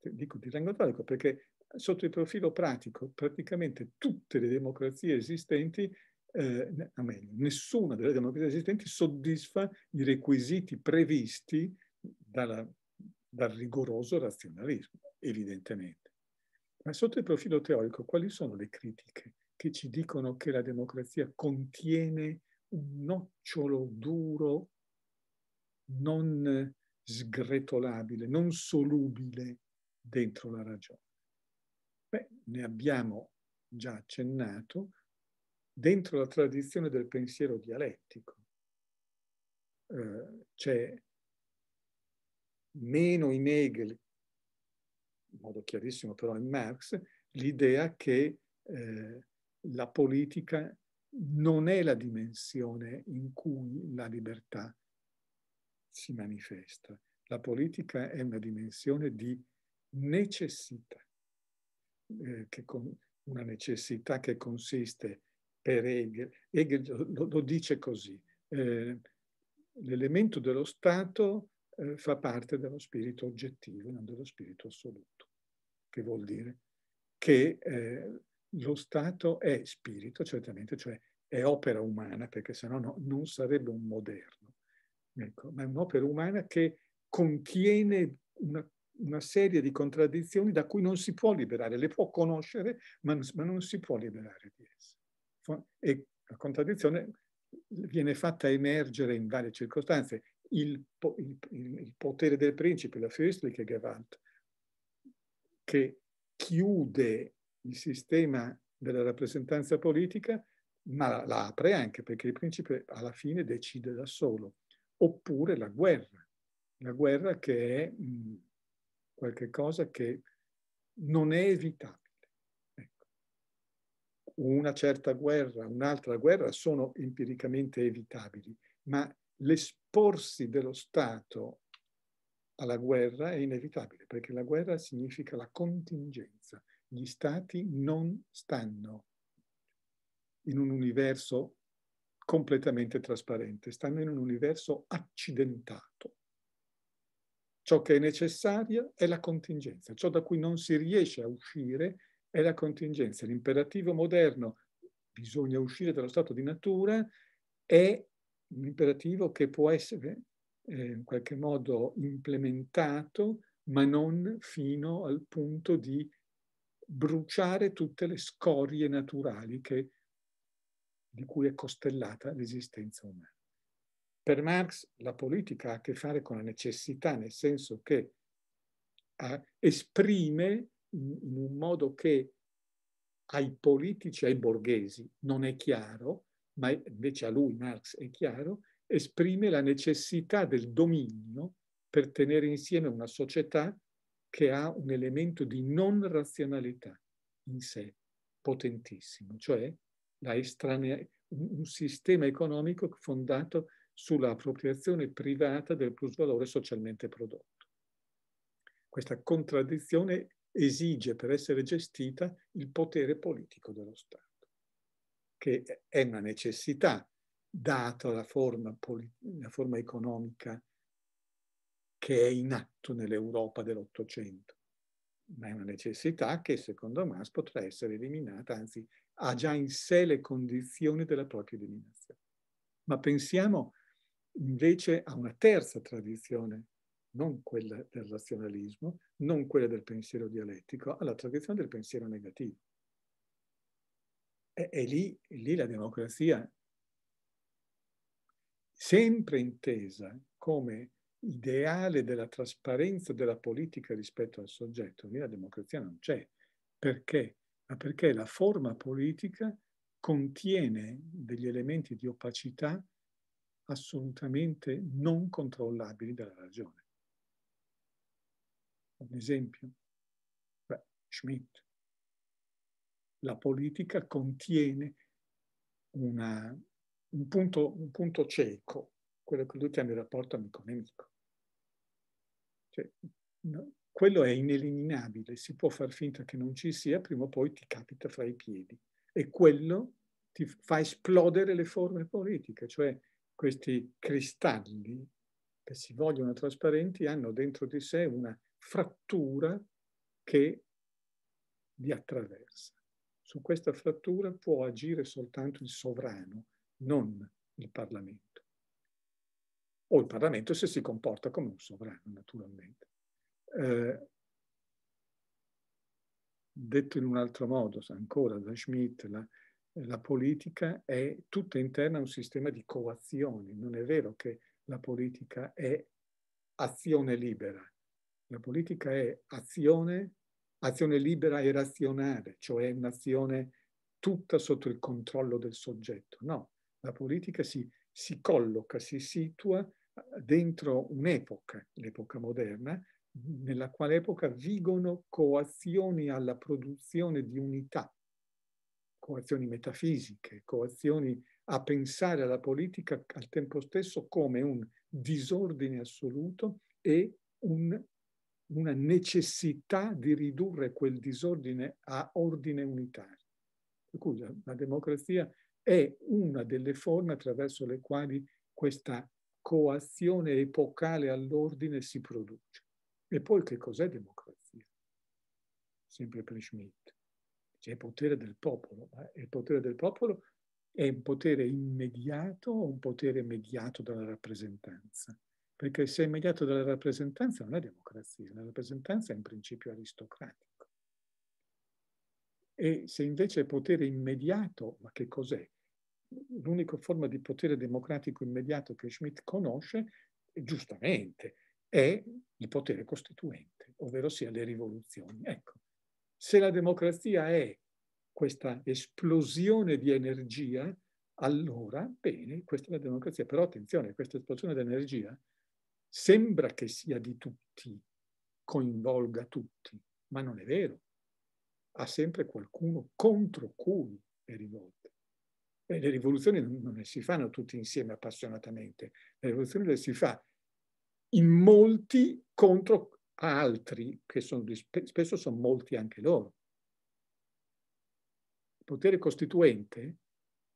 dico di rango teorico perché sotto il profilo pratico praticamente tutte le democrazie esistenti eh, a meglio, nessuna delle democrazie esistenti soddisfa i requisiti previsti dalla, dal rigoroso razionalismo, evidentemente. Ma sotto il profilo teorico, quali sono le critiche che ci dicono che la democrazia contiene un nocciolo duro, non sgretolabile, non solubile dentro la ragione? Beh, ne abbiamo già accennato, dentro la tradizione del pensiero dialettico. Eh, c'è meno in Hegel, in modo chiarissimo però in Marx, l'idea che eh, la politica non è la dimensione in cui la libertà si manifesta. La politica è una dimensione di necessità, eh, con, una necessità che consiste per Hegel. Hegel lo, lo dice così, eh, l'elemento dello Stato eh, fa parte dello spirito oggettivo, non dello spirito assoluto, che vuol dire che eh, lo Stato è spirito, certamente, cioè è opera umana, perché sennò no, non sarebbe un moderno, ecco, ma è un'opera umana che contiene una, una, serie di contraddizioni da cui non si può liberare, le può conoscere, ma, ma non si può liberare di e la contraddizione viene fatta emergere in varie circostanze. Il, il, il potere del principe, la fürstliche Gewalt, che chiude il sistema della rappresentanza politica, ma la apre anche perché il principe alla fine decide da solo. Oppure la guerra, la guerra che è qualcosa che non è evitabile una certa guerra, un'altra guerra sono empiricamente evitabili, ma l'esporsi dello Stato alla guerra è inevitabile, perché la guerra significa la contingenza. Gli Stati non stanno in un universo completamente trasparente, stanno in un universo accidentato. Ciò che è necessario è la contingenza, ciò da cui non si riesce a uscire è la contingenza. L'imperativo moderno, bisogna uscire dallo stato di natura, è un imperativo che può essere eh, in qualche modo implementato, ma non fino al punto di bruciare tutte le scorie naturali che, di cui è costellata l'esistenza umana. Per Marx la politica ha a che fare con la necessità, nel senso che esprime in, in un modo che ai politici, ai borghesi non è chiaro, ma invece a lui Marx è chiaro, esprime la necessità del dominio per tenere insieme una società che ha un elemento di non razionalità in sé potentissimo, cioè un sistema economico fondato sulla appropriazione privata del plusvalore socialmente prodotto. Questa contraddizione esige per essere gestita il potere politico dello Stato, che è una necessità data la forma, la forma economica che è in atto nell'Europa dell'Ottocento, ma è una necessità che secondo Marx potrà essere eliminata, anzi ha già in sé le condizioni della propria eliminazione. Ma pensiamo invece a una terza tradizione non quella del razionalismo, non quella del pensiero dialettico, alla tradizione del pensiero negativo. E, e lì, lì la democrazia, sempre intesa come ideale della trasparenza della politica rispetto al soggetto, lì la democrazia non c'è. Perché? Ma perché la forma politica contiene degli elementi di opacità assolutamente non controllabili dalla ragione un esempio, Beh, Schmidt. La politica contiene una, un, punto, un, punto, cieco, quello che lui chiama il rapporto amico-nemico. Cioè, no, quello è ineliminabile, si può far finta che non ci sia, prima o poi ti capita fra i piedi. E quello ti fa esplodere le forme politiche, cioè questi cristalli che si vogliono trasparenti hanno dentro di sé una frattura che vi attraversa. Su questa frattura può agire soltanto il sovrano, non il Parlamento. O il Parlamento se si comporta come un sovrano, naturalmente. Eh, detto in un altro modo, ancora da Schmidt, la, la politica è tutta interna a un sistema di coazioni. Non è vero che la politica è azione libera, la politica è azione, azione libera e razionale, cioè un'azione tutta sotto il controllo del soggetto. No, la politica si, si colloca, si situa dentro un'epoca, l'epoca moderna, nella quale epoca vigono coazioni alla produzione di unità, coazioni metafisiche, coazioni a pensare alla politica al tempo stesso come un disordine assoluto e un una necessità di ridurre quel disordine a ordine unitario. Per cui la, la democrazia è una delle forme attraverso le quali questa coazione epocale all'ordine si produce. E poi che cos'è democrazia? Sempre per Schmitt. C'è il potere del popolo, ma il potere del popolo è un potere immediato o un potere mediato dalla rappresentanza? perché se è mediato dalla rappresentanza non è democrazia, la rappresentanza è un principio aristocratico. E se invece è potere immediato, ma che cos'è? L'unica forma di potere democratico immediato che Schmitt conosce, giustamente, è il potere costituente, ovvero sia le rivoluzioni. Ecco, se la democrazia è questa esplosione di energia, allora, bene, questa è la democrazia. Però attenzione, questa esplosione di energia sembra che sia di tutti, coinvolga tutti, ma non è vero. Ha sempre qualcuno contro cui è rivolta. E le rivoluzioni non le si fanno tutti insieme appassionatamente, le rivoluzioni le si fa in molti contro altri, che sono, spesso sono molti anche loro. Il potere costituente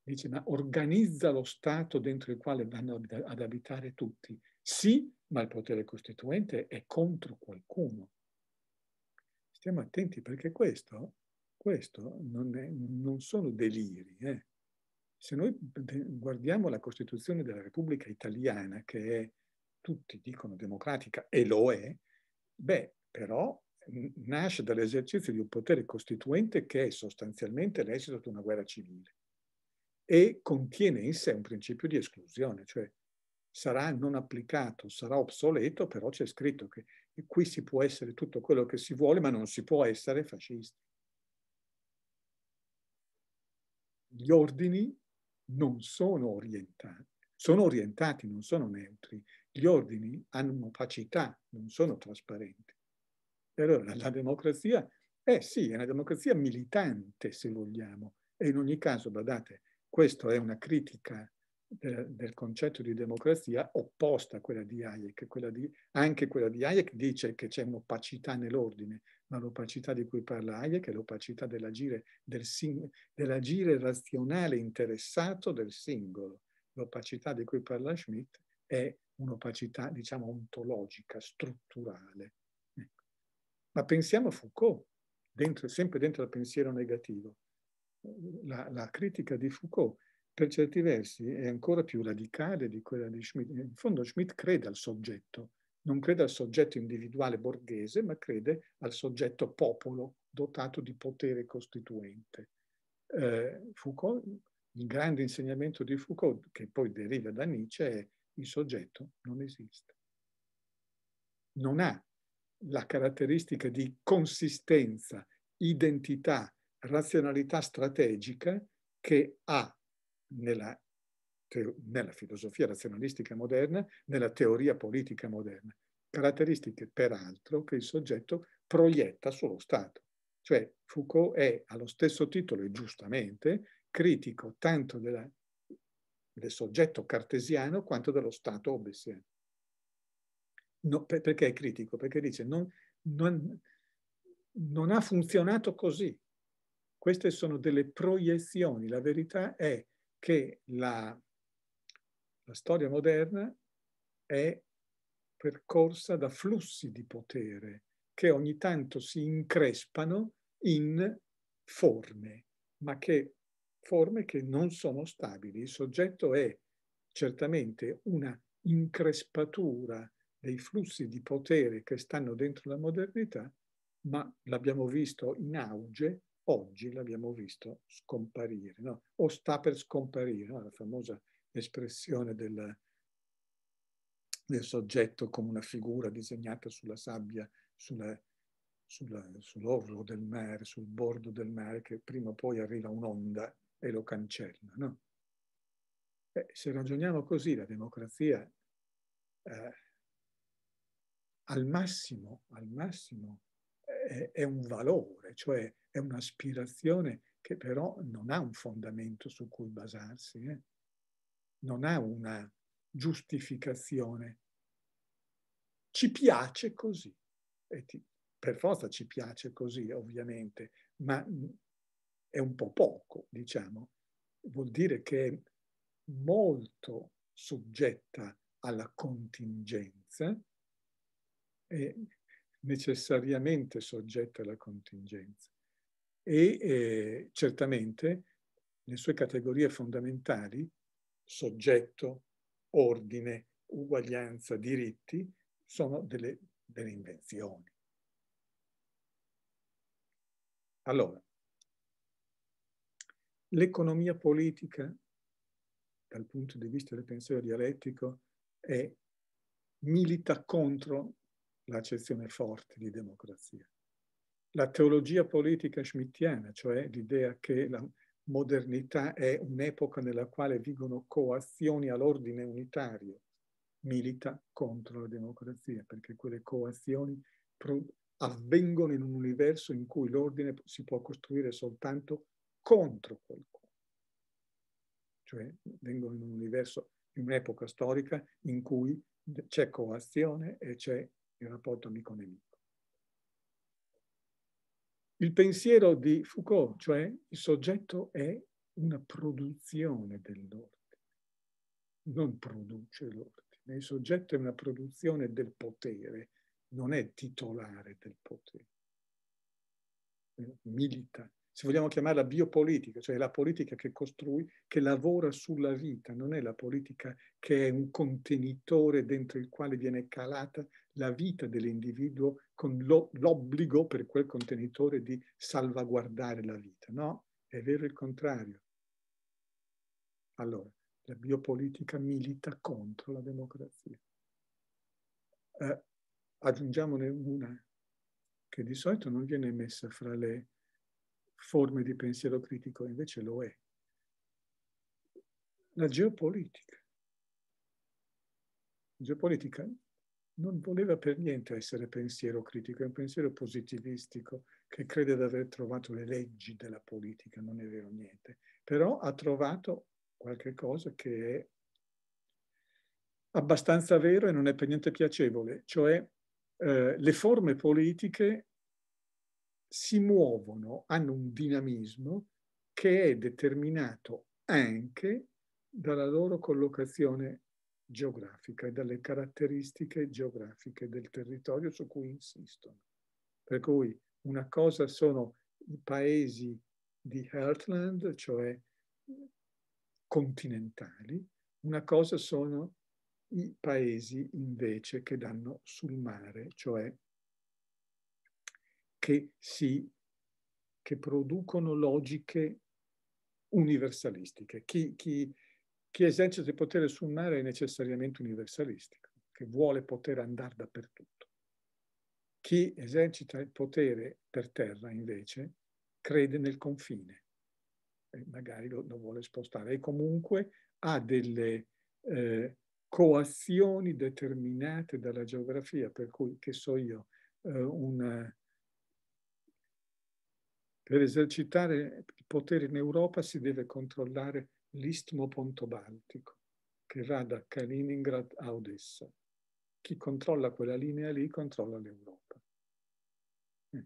dice ma organizza lo Stato dentro il quale vanno ad abitare tutti sì, ma il potere costituente è contro qualcuno. Stiamo attenti perché questo, questo non, è, non, sono deliri. Eh. Se noi guardiamo la Costituzione della Repubblica Italiana, che è, tutti dicono democratica, e lo è, beh, però nasce dall'esercizio di un potere costituente che è sostanzialmente l'esito di una guerra civile e contiene in sé un principio di esclusione, cioè sarà non applicato, sarà obsoleto, però c'è scritto che qui si può essere tutto quello che si vuole, ma non si può essere fascisti. Gli ordini non sono orientati, sono orientati, non sono neutri. Gli ordini hanno opacità, non sono trasparenti. E allora la democrazia, eh sì, è una democrazia militante, se vogliamo, e in ogni caso, badate, questa è una critica del, del concetto di democrazia opposta a quella di Hayek. Quella di, anche quella di Hayek dice che c'è un'opacità nell'ordine, ma l'opacità di cui parla Hayek è l'opacità dell'agire, del dell'agire razionale interessato del singolo. L'opacità di cui parla Schmidt è un'opacità, diciamo, ontologica, strutturale. Ma pensiamo a Foucault, dentro, sempre dentro il pensiero negativo. La, la critica di Foucault per certi versi è ancora più radicale di quella di Schmitt. In fondo Schmitt crede al soggetto, non crede al soggetto individuale borghese, ma crede al soggetto popolo dotato di potere costituente. Eh, Foucault, il grande insegnamento di Foucault, che poi deriva da Nietzsche, è il soggetto non esiste. Non ha la caratteristica di consistenza, identità, razionalità strategica che ha nella, nella filosofia razionalistica moderna, nella teoria politica moderna, caratteristiche peraltro che il soggetto proietta sullo Stato. Cioè Foucault è allo stesso titolo e giustamente critico tanto della, del soggetto cartesiano quanto dello Stato hobbesiano. No, per, perché è critico? Perché dice non, non, non ha funzionato così. Queste sono delle proiezioni, la verità è che la, la storia moderna è percorsa da flussi di potere che ogni tanto si increspano in forme, ma che forme che non sono stabili. Il soggetto è certamente una increspatura dei flussi di potere che stanno dentro la modernità, ma l'abbiamo visto in auge oggi l'abbiamo visto scomparire, no? o sta per scomparire, no? la famosa espressione del, del, soggetto come una figura disegnata sulla sabbia, sulla, sulla, sull'orlo del mare, sul bordo del mare, che prima o poi arriva un'onda e lo cancella. No? Beh, se ragioniamo così, la democrazia eh, al massimo, al massimo è, è un valore, cioè è un'aspirazione che però non ha un fondamento su cui basarsi, eh? non ha una giustificazione. Ci piace così, ti, per forza ci piace così ovviamente, ma mm, è un po' poco, diciamo. Vuol dire che è molto soggetta alla contingenza e, necessariamente soggette alla contingenza e eh, certamente le sue categorie fondamentali, soggetto, ordine, uguaglianza, diritti, sono delle, delle invenzioni. Allora, l'economia politica, dal punto di vista del pensiero dialettico, è milita contro l'accezione forte di democrazia. La teologia politica schmittiana, cioè l'idea che la modernità è un'epoca nella quale vigono coazioni all'ordine unitario, milita contro la democrazia, perché quelle coazioni avvengono in un universo in cui l'ordine si può costruire soltanto contro qualcuno. Cioè vengono in un universo, in un'epoca storica in cui c'è coazione e c'è il rapporto amico-nemico. Il pensiero di Foucault, cioè il soggetto è una produzione dell'ordine, non produce l'ordine, il soggetto è una produzione del potere, non è titolare del potere, milita se vogliamo chiamarla biopolitica, cioè la politica che costrui, che lavora sulla vita, non è la politica che è un contenitore dentro il quale viene calata la vita dell'individuo con l'obbligo per quel contenitore di salvaguardare la vita. No, è vero il contrario. Allora, la biopolitica milita contro la democrazia. Eh, aggiungiamone una che di solito non viene messa fra le forme di pensiero critico, invece lo è. La geopolitica. La geopolitica non voleva per niente essere pensiero critico, è un pensiero positivistico che crede di aver trovato le leggi della politica, non è vero niente, però ha trovato qualche cosa che è abbastanza vero e non è per niente piacevole, cioè eh, le forme politiche si muovono, hanno un dinamismo che è determinato anche dalla loro collocazione geografica e dalle caratteristiche geografiche del territorio su cui insistono. Per cui una cosa sono i paesi di heartland, cioè continentali, una cosa sono i paesi invece che danno sul mare, cioè che, si, che producono logiche universalistiche. Chi, chi, chi esercita il potere sul mare è necessariamente universalistico, che vuole poter andare dappertutto. Chi esercita il potere per terra, invece, crede nel confine e magari lo, lo vuole spostare e comunque ha delle... Eh, coazioni determinate dalla geografia, per cui, che so io, eh, una, per esercitare il potere in Europa si deve controllare l'istmo Ponto Baltico, che va da Kaliningrad a Odessa. Chi controlla quella linea lì controlla l'Europa. Eh.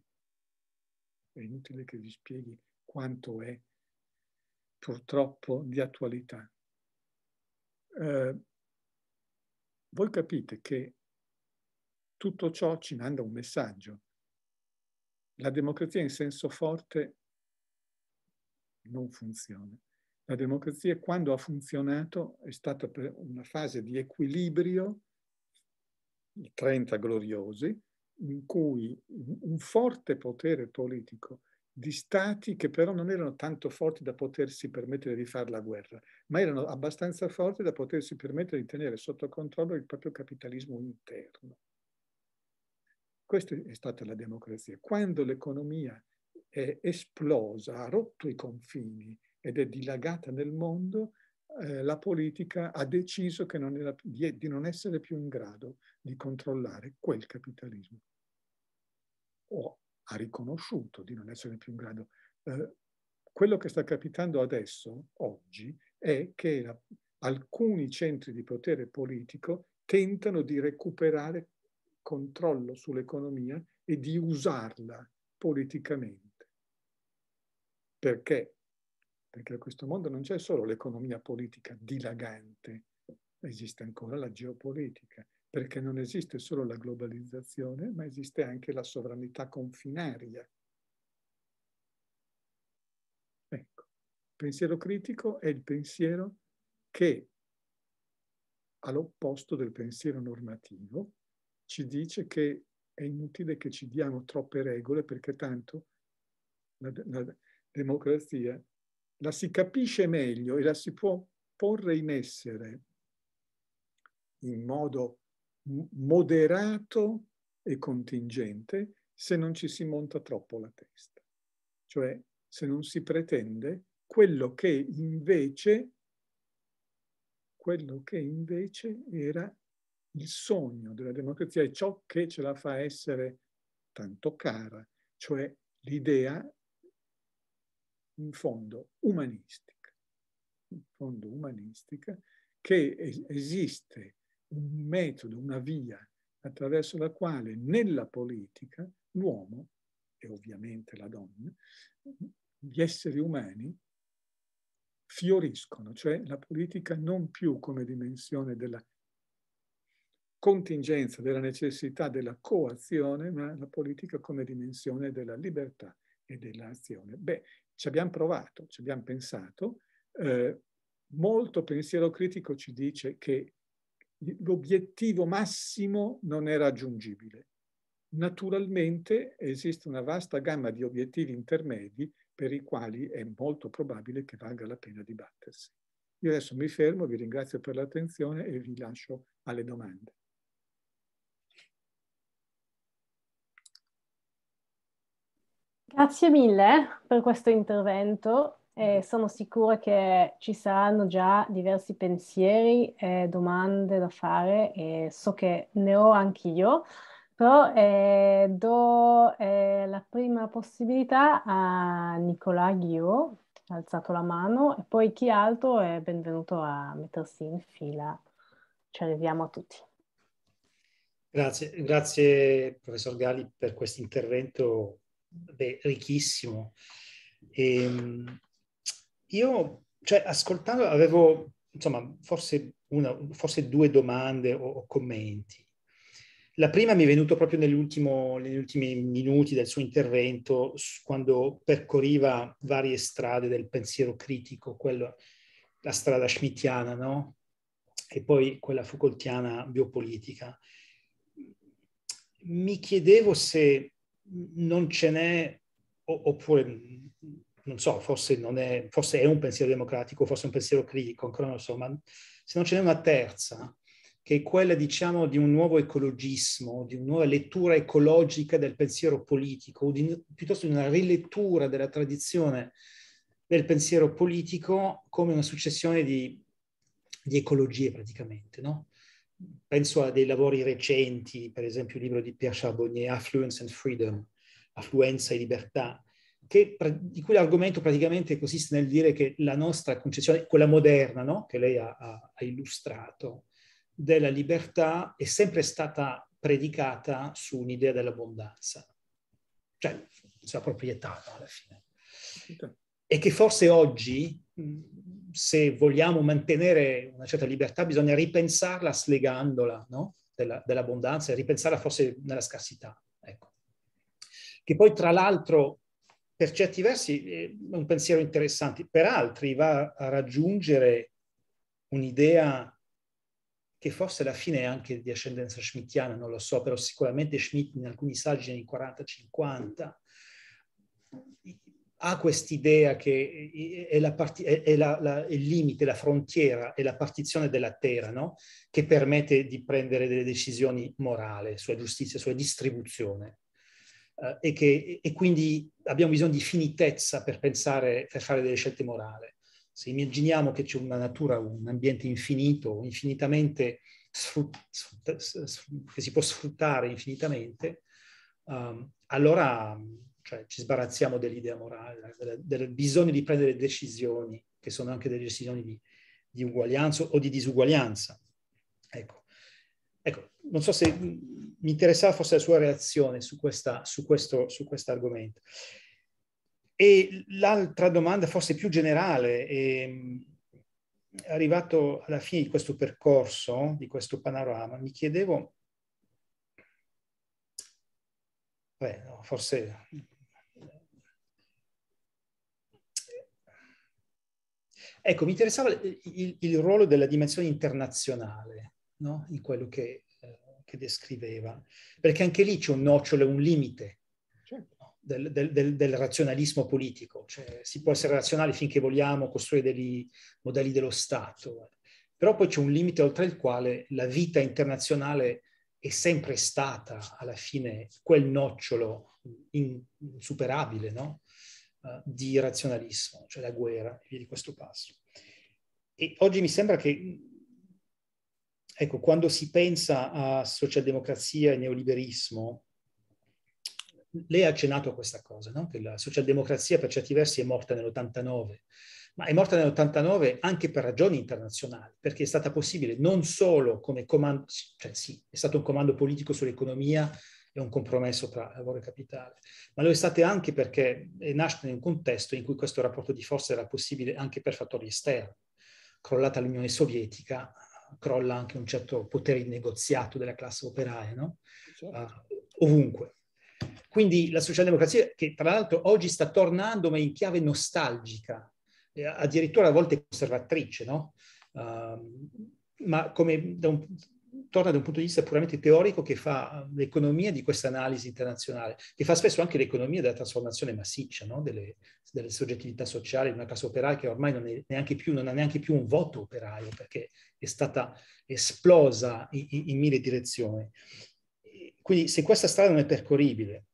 È inutile che vi spieghi quanto è purtroppo di attualità. Eh, voi capite che tutto ciò ci manda un messaggio la democrazia in senso forte non funziona. La democrazia quando ha funzionato è stata per una fase di equilibrio, i 30 gloriosi, in cui un forte potere politico di stati che però non erano tanto forti da potersi permettere di fare la guerra, ma erano abbastanza forti da potersi permettere di tenere sotto controllo il proprio capitalismo interno. Questa è stata la democrazia. Quando l'economia è esplosa, ha rotto i confini ed è dilagata nel mondo, eh, la politica ha deciso non era, di, di non essere più in grado di controllare quel capitalismo. O ha riconosciuto di non essere più in grado. Eh, quello che sta capitando adesso, oggi, è che la, alcuni centri di potere politico tentano di recuperare controllo sull'economia e di usarla politicamente. Perché? Perché in questo mondo non c'è solo l'economia politica dilagante, esiste ancora la geopolitica, perché non esiste solo la globalizzazione, ma esiste anche la sovranità confinaria. Ecco, il pensiero critico è il pensiero che, all'opposto del pensiero normativo, ci dice che è inutile che ci diamo troppe regole perché tanto la, la democrazia la si capisce meglio e la si può porre in essere in modo moderato e contingente se non ci si monta troppo la testa, cioè se non si pretende quello che invece, quello che invece era il sogno della democrazia è ciò che ce la fa essere tanto cara, cioè l'idea in fondo umanistica, in fondo umanistica, che esiste un metodo, una via attraverso la quale nella politica l'uomo e ovviamente la donna, gli esseri umani fioriscono, cioè la politica non più come dimensione della contingenza, della necessità della coazione, ma la politica come dimensione della libertà e dell'azione. Beh, ci abbiamo provato, ci abbiamo pensato, eh, molto pensiero critico ci dice che l'obiettivo massimo non è raggiungibile. Naturalmente esiste una vasta gamma di obiettivi intermedi per i quali è molto probabile che valga la pena di battersi. Io adesso mi fermo, vi ringrazio per l'attenzione e vi lascio alle domande. Grazie mille per questo intervento. Eh, sono sicura che ci saranno già diversi pensieri e domande da fare e so che ne ho anch'io, però eh, do eh, la prima possibilità a Nicolà Ghio, ha alzato la mano, e poi chi altro è benvenuto a mettersi in fila. Ci arriviamo a tutti. Grazie, grazie professor Gali per questo intervento beh, ricchissimo. E, ehm, io, cioè, ascoltando, avevo, insomma, forse, una, forse due domande o, o, commenti. La prima mi è venuta proprio negli ultimi minuti del suo intervento, quando percorriva varie strade del pensiero critico, quello, la strada schmittiana, no? E poi quella Foucaultiana biopolitica. Mi chiedevo se non ce n'è, oppure non so, forse, non è, forse, è, un pensiero democratico, forse è un pensiero critico, ancora non lo so, ma se non ce n'è una terza, che è quella, diciamo, di un nuovo ecologismo, di una nuova lettura ecologica del pensiero politico, di, piuttosto di una rilettura della tradizione del pensiero politico come una successione di, di ecologie praticamente, no? penso a dei lavori recenti, per esempio il libro di Pierre Charbonnier, Affluence and Freedom, Affluenza e Libertà, che, di cui l'argomento praticamente consiste nel dire che la nostra concezione, quella moderna, no? che lei ha, ha, ha illustrato, della libertà è sempre stata predicata su un'idea dell'abbondanza, cioè sulla proprietà approprietata alla fine. E che forse oggi, se vogliamo mantenere una certa libertà, bisogna ripensarla slegandola no? Della, dell'abbondanza e ripensarla forse nella scarsità. Ecco. Che poi, tra l'altro, per certi versi eh, è un pensiero interessante, per altri va a raggiungere un'idea che forse alla fine è anche di ascendenza schmittiana, non lo so, però sicuramente Schmitt in alcuni saggi negli 40-50 ha quest'idea che eh, eh, è, la part- è la, la, il limite, la frontiera, è la partizione della terra, no? che permette di prendere delle decisioni morali sulla giustizia, sulla distribuzione. Uh, e, che, e, quindi abbiamo bisogno di finitezza per pensare, per fare delle scelte morali. Se immaginiamo che c'è una natura, un ambiente infinito, infinitamente sfrutta, sfrutta, sfrutta, che si può sfruttare infinitamente, um, allora cioè ci sbarazziamo dell'idea morale, del, del, bisogno di prendere decisioni, che sono anche delle decisioni di, di uguaglianza o di disuguaglianza. Ecco. ecco. non so se mi interessava forse la sua reazione su, questa, su, questo, su questo argomento. E l'altra domanda forse più generale, ehm, è, arrivato alla fine di questo percorso, di questo panorama, mi chiedevo Beh, no, forse Ecco, mi interessava il, il ruolo della dimensione internazionale no? in quello che, eh, che, descriveva, perché anche lì c'è un nocciolo, un limite certo. del, del, del, del, razionalismo politico. Cioè, si può essere razionali finché vogliamo costruire dei modelli dello Stato, però poi c'è un limite oltre il quale la vita internazionale è sempre stata alla fine quel nocciolo insuperabile, no? di razionalismo, cioè la guerra, e via di questo passo. E oggi mi sembra che, ecco, quando si pensa a socialdemocrazia e neoliberismo, lei ha accennato a questa cosa, no? che la socialdemocrazia per certi versi è morta nell'89, ma è morta nell'89 anche per ragioni internazionali, perché è stata possibile non solo come comando, cioè sì, è stato un comando politico sull'economia è un compromesso tra lavoro e capitale, ma lo è stato anche perché è nasce in un contesto in cui questo rapporto di forza era possibile anche per fattori esterni. Crollata l'Unione Sovietica, crolla anche un certo potere negoziato della classe operaia, no? certo. uh, ovunque. Quindi la socialdemocrazia, che tra l'altro oggi sta tornando, ma in chiave nostalgica, addirittura a volte conservatrice, no? Uh, ma come da un torna da un punto di vista puramente teorico che fa l'economia di questa analisi internazionale, che fa spesso anche l'economia della trasformazione massiccia no? delle, delle, soggettività sociali, in una classe operaia che ormai non, è neanche più, non ha neanche più un voto operaio perché è stata esplosa in, in, mille direzioni. Quindi se questa strada non è percorribile,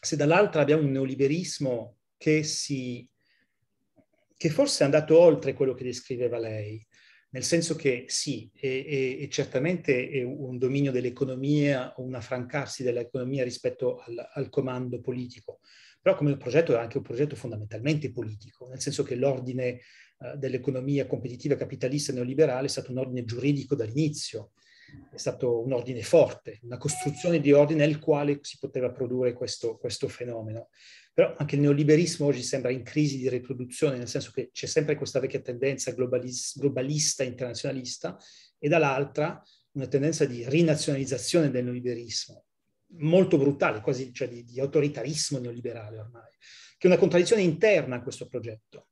se dall'altra abbiamo un neoliberismo che, si, che forse è andato oltre quello che descriveva lei, nel senso che sì, è, è, è certamente un dominio dell'economia, un affrancarsi dell'economia rispetto al, al comando politico, però come progetto è anche un progetto fondamentalmente politico, nel senso che l'ordine eh, dell'economia competitiva capitalista neoliberale è stato un ordine giuridico dall'inizio, è stato un ordine forte, una costruzione di ordine nel quale si poteva produrre questo, questo fenomeno. Però anche il neoliberismo oggi sembra in crisi di riproduzione, nel senso che c'è sempre questa vecchia tendenza globalis- globalista, internazionalista, e dall'altra una tendenza di rinazionalizzazione del neoliberismo, molto brutale, quasi cioè di, di autoritarismo neoliberale ormai, che è una contraddizione interna a questo progetto.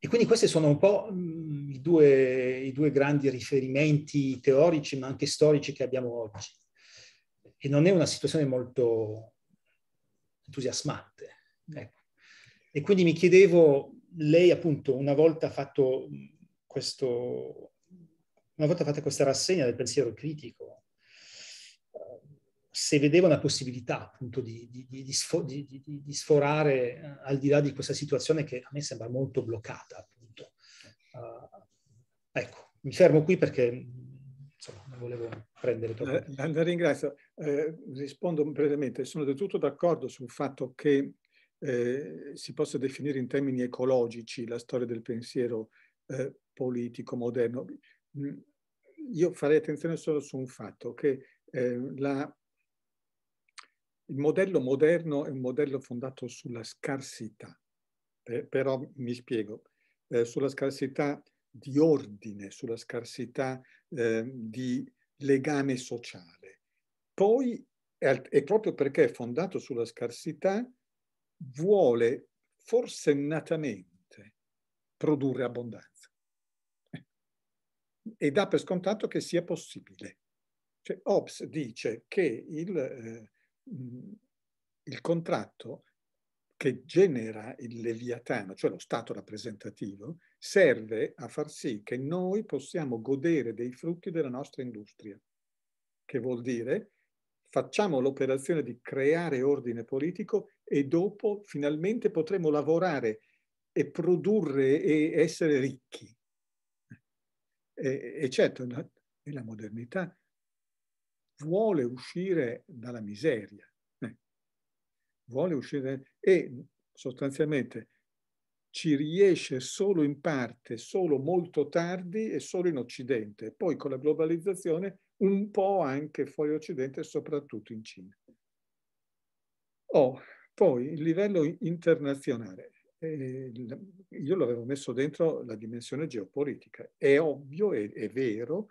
E quindi questi sono un po' mm, i due, i due, grandi riferimenti teorici, ma anche storici che abbiamo oggi. E non è una situazione molto entusiasmante. Ecco. E quindi mi chiedevo, lei appunto una volta, fatto questo, una volta fatta questa rassegna del pensiero critico, se vedeva una possibilità appunto di, di, di, di, sforare eh, al di là di questa situazione che a me sembra molto bloccata appunto. Uh, ecco, mi fermo qui perché insomma, non volevo prendere troppo. Eh, la ringrazio, eh, rispondo brevemente, sono del tutto d'accordo sul fatto che eh, si possa definire in termini ecologici la storia del pensiero eh, politico moderno. Mm, io farei attenzione solo su un fatto, che eh, la il modello moderno è un modello fondato sulla scarsità, eh, però mi spiego, eh, sulla scarsità di ordine, sulla scarsità eh, di legame sociale. Poi, è proprio perché è fondato sulla scarsità, vuole forsennatamente produrre abbondanza eh, e dà per scontato che sia possibile. Cioè, Hobbes dice che il, eh, il contratto che genera il leviatano, cioè lo stato rappresentativo, serve a far sì che noi possiamo godere dei frutti della nostra industria, che vuol dire facciamo l'operazione di creare ordine politico e dopo finalmente potremo lavorare e produrre e essere ricchi. E, e certo, nella modernità vuole uscire dalla miseria, eh. vuole uscire e sostanzialmente ci riesce solo in parte, solo molto tardi e solo in Occidente. Poi con la globalizzazione un po' anche fuori Occidente, e soprattutto in Cina. Oh, poi il livello internazionale. Eh, io l'avevo messo dentro la dimensione geopolitica. È ovvio, è, è vero,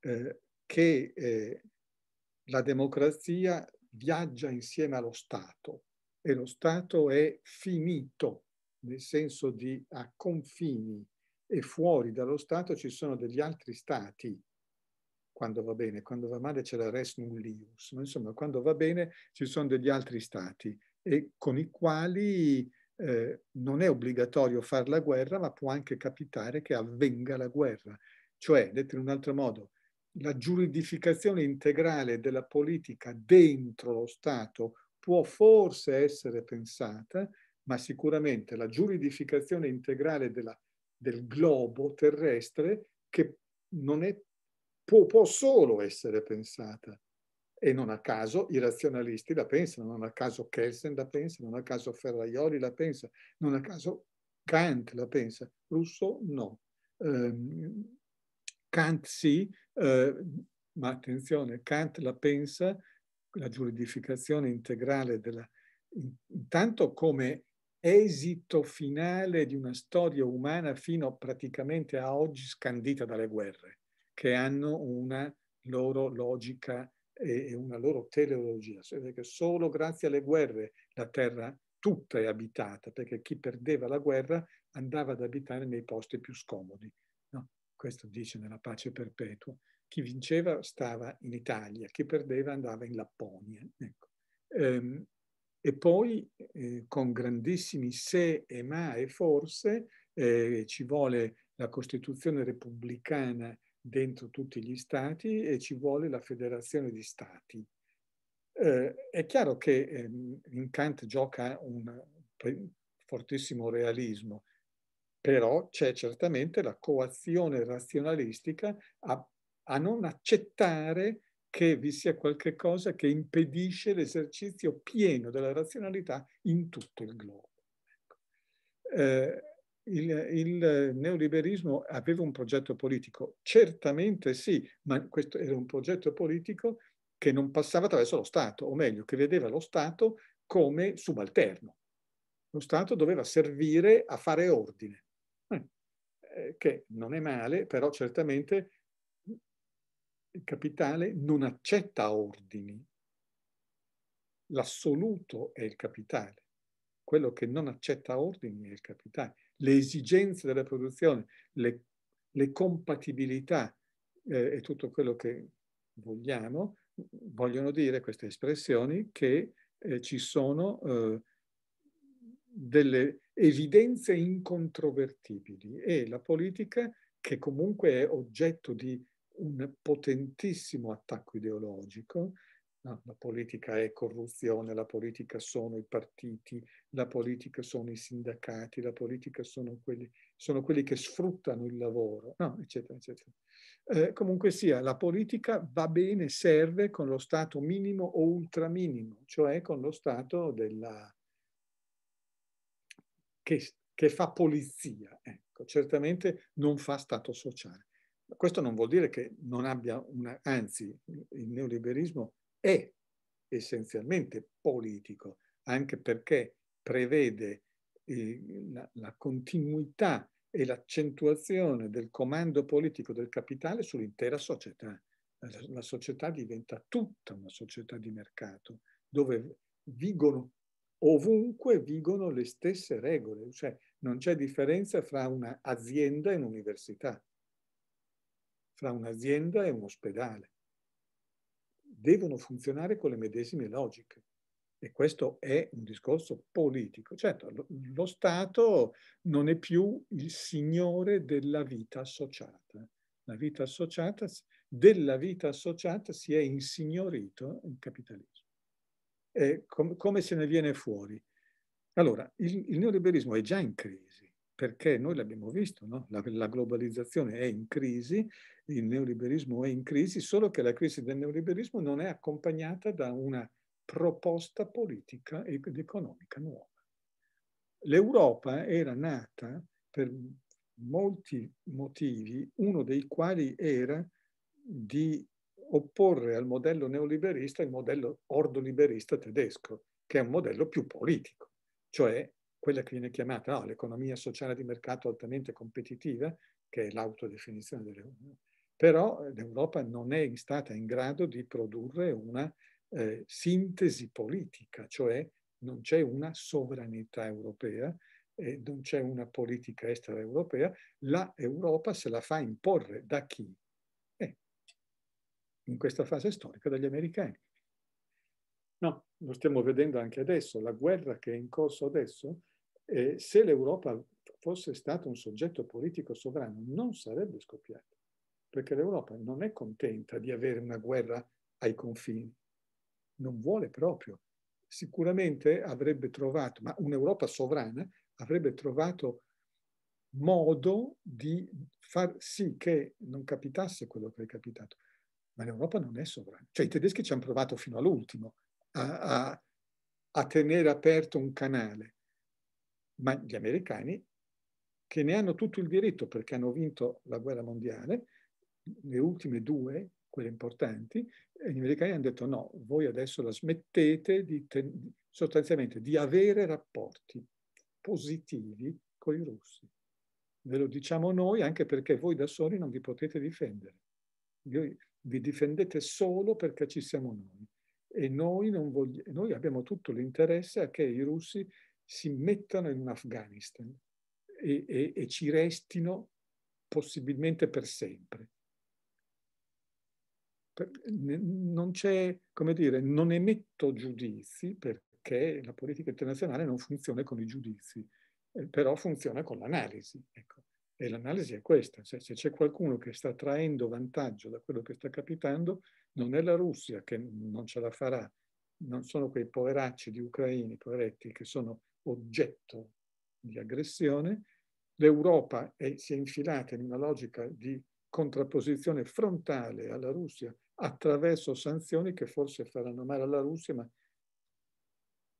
eh, che eh, la democrazia viaggia insieme allo Stato e lo Stato è finito, nel senso di a confini e fuori dallo Stato ci sono degli altri Stati, quando va bene, quando va male c'è la res nullius, ma insomma quando va bene ci sono degli altri Stati e con i quali eh, non è obbligatorio fare la guerra, ma può anche capitare che avvenga la guerra. Cioè, detto in un altro modo, la giuridificazione integrale della politica dentro lo Stato può forse essere pensata, ma sicuramente la giuridificazione integrale della, del globo terrestre che non è, può, può solo essere pensata. E non a caso i razionalisti la pensano, non a caso Kelsen la pensa, non a caso Ferraioli la pensa, non a caso Kant la pensa, Russo no. Um, Kant sì, eh, ma attenzione, Kant la pensa, la giuridificazione integrale della, intanto come esito finale di una storia umana fino praticamente a oggi scandita dalle guerre, che hanno una loro logica e una loro teleologia. che solo grazie alle guerre la terra tutta è abitata, perché chi perdeva la guerra andava ad abitare nei posti più scomodi questo dice nella pace perpetua, chi vinceva stava in Italia, chi perdeva andava in Lapponia. Ecco. Ehm, e poi eh, con grandissimi se e ma e forse eh, ci vuole la Costituzione repubblicana dentro tutti gli stati e ci vuole la federazione di stati. Eh, è chiaro che ehm, in Kant gioca un fortissimo realismo, però c'è certamente la coazione razionalistica a, a non accettare che vi sia qualche cosa che impedisce l'esercizio pieno della razionalità in tutto il globo. Ecco. Eh, il, il, neoliberismo aveva un progetto politico? Certamente sì, ma questo era un progetto politico che non passava attraverso lo Stato, o meglio, che vedeva lo Stato come subalterno. Lo Stato doveva servire a fare ordine. Eh, che non è male, però certamente il capitale non accetta ordini. L'assoluto è il capitale. Quello che non accetta ordini è il capitale. Le esigenze della produzione, le, le compatibilità eh, e tutto quello che vogliamo, vogliono dire queste espressioni che eh, ci sono eh, delle evidenze incontrovertibili e la politica che comunque è oggetto di un potentissimo attacco ideologico, no, la politica è corruzione, la politica sono i partiti, la politica sono i sindacati, la politica sono quelli, sono quelli che sfruttano il lavoro, no, eccetera, eccetera. Eh, comunque sia, la politica va bene, serve con lo stato minimo o ultraminimo, cioè con lo stato della, che, che fa polizia, ecco, certamente non fa Stato sociale. questo non vuol dire che non abbia una, anzi il neoliberismo è essenzialmente politico, anche perché prevede eh, la, la continuità e l'accentuazione del comando politico del capitale sull'intera società. La, la società diventa tutta una società di mercato, dove vigono ovunque vigono le stesse regole, cioè non c'è differenza fra un'azienda e un'università, fra un'azienda e un ospedale. Devono funzionare con le medesime logiche. E questo è un discorso politico. Certo, lo, lo Stato non è più il signore della vita associata. La vita associata, della vita associata si è insignorito il capitalismo eh, com come se ne viene fuori? Allora, il, il, neoliberismo è già in crisi, perché noi l'abbiamo visto, no? la, la, globalizzazione è in crisi, il neoliberismo è in crisi, solo che la crisi del neoliberismo non è accompagnata da una proposta politica ed economica nuova. L'Europa era nata per molti motivi, uno dei quali era di opporre al modello neoliberista il modello ordoliberista tedesco, che è un modello più politico, cioè quella che viene chiamata no, l'economia sociale di mercato altamente competitiva, che è l'autodefinizione dell'Europa. Però l'Europa non è stata in grado di produrre una eh, sintesi politica, cioè non c'è una sovranità europea, eh, non c'è una politica estera europea, la Europa se la fa imporre da chi? in questa fase storica dagli americani. No, lo stiamo vedendo anche adesso, la guerra che è in corso adesso, eh, se l'Europa fosse stata un soggetto politico sovrano non sarebbe scoppiata, perché l'Europa non è contenta di avere una guerra ai confini, non vuole proprio. Sicuramente avrebbe trovato, ma un'Europa sovrana avrebbe trovato modo di far sì che non capitasse quello che è capitato ma l'Europa non è sovrana. Cioè i tedeschi ci hanno provato fino all'ultimo a, a, a tenere aperto un canale, ma gli americani, che ne hanno tutto il diritto perché hanno vinto la guerra mondiale, le ultime due, quelle importanti, e gli americani hanno detto no, voi adesso la smettete di ten- sostanzialmente di avere rapporti positivi con i russi. Ve lo diciamo noi anche perché voi da soli non vi potete difendere. Io vi difendete solo perché ci siamo noi. E noi, noi abbiamo tutto l'interesse a che i russi si mettano in Afghanistan e, e, e ci restino possibilmente per sempre. non c'è, come dire, non emetto giudizi perché la politica internazionale non funziona con i giudizi, eh, però funziona con l'analisi. Ecco. E l'analisi è questa, cioè, se c'è qualcuno che sta traendo vantaggio da quello che sta capitando, non è la Russia che non ce la farà, non sono quei poveracci di ucraini, poveretti, che sono oggetto di aggressione. L'Europa è, si è infilata in una logica di contrapposizione frontale alla Russia attraverso sanzioni che forse faranno male alla Russia, ma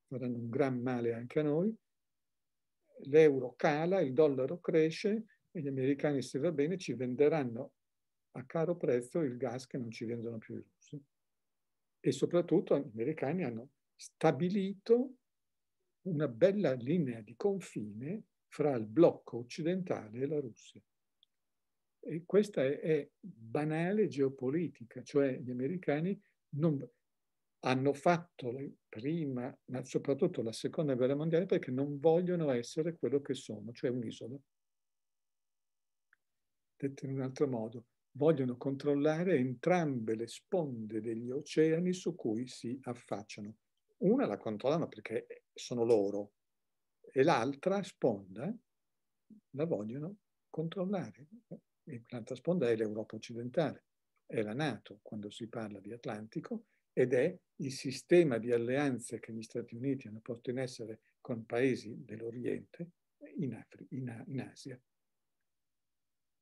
faranno un gran male anche a noi. L'euro cala, il dollaro cresce, e gli americani, se va bene, ci venderanno a caro prezzo il gas che non ci vendono più i russi. E soprattutto gli americani hanno stabilito una bella linea di confine fra il blocco occidentale e la Russia. E questa è, è banale geopolitica, cioè gli americani non, hanno fatto prima, ma soprattutto la seconda guerra mondiale, perché non vogliono essere quello che sono, cioè un'isola. Detto in un altro modo, vogliono controllare entrambe le sponde degli oceani su cui si affacciano. Una la controllano perché sono loro e l'altra sponda la vogliono controllare. E l'altra sponda è l'Europa occidentale, è la Nato quando si parla di Atlantico ed è il sistema di alleanze che gli Stati Uniti hanno posto in essere con paesi dell'Oriente in, Afri- in, in Asia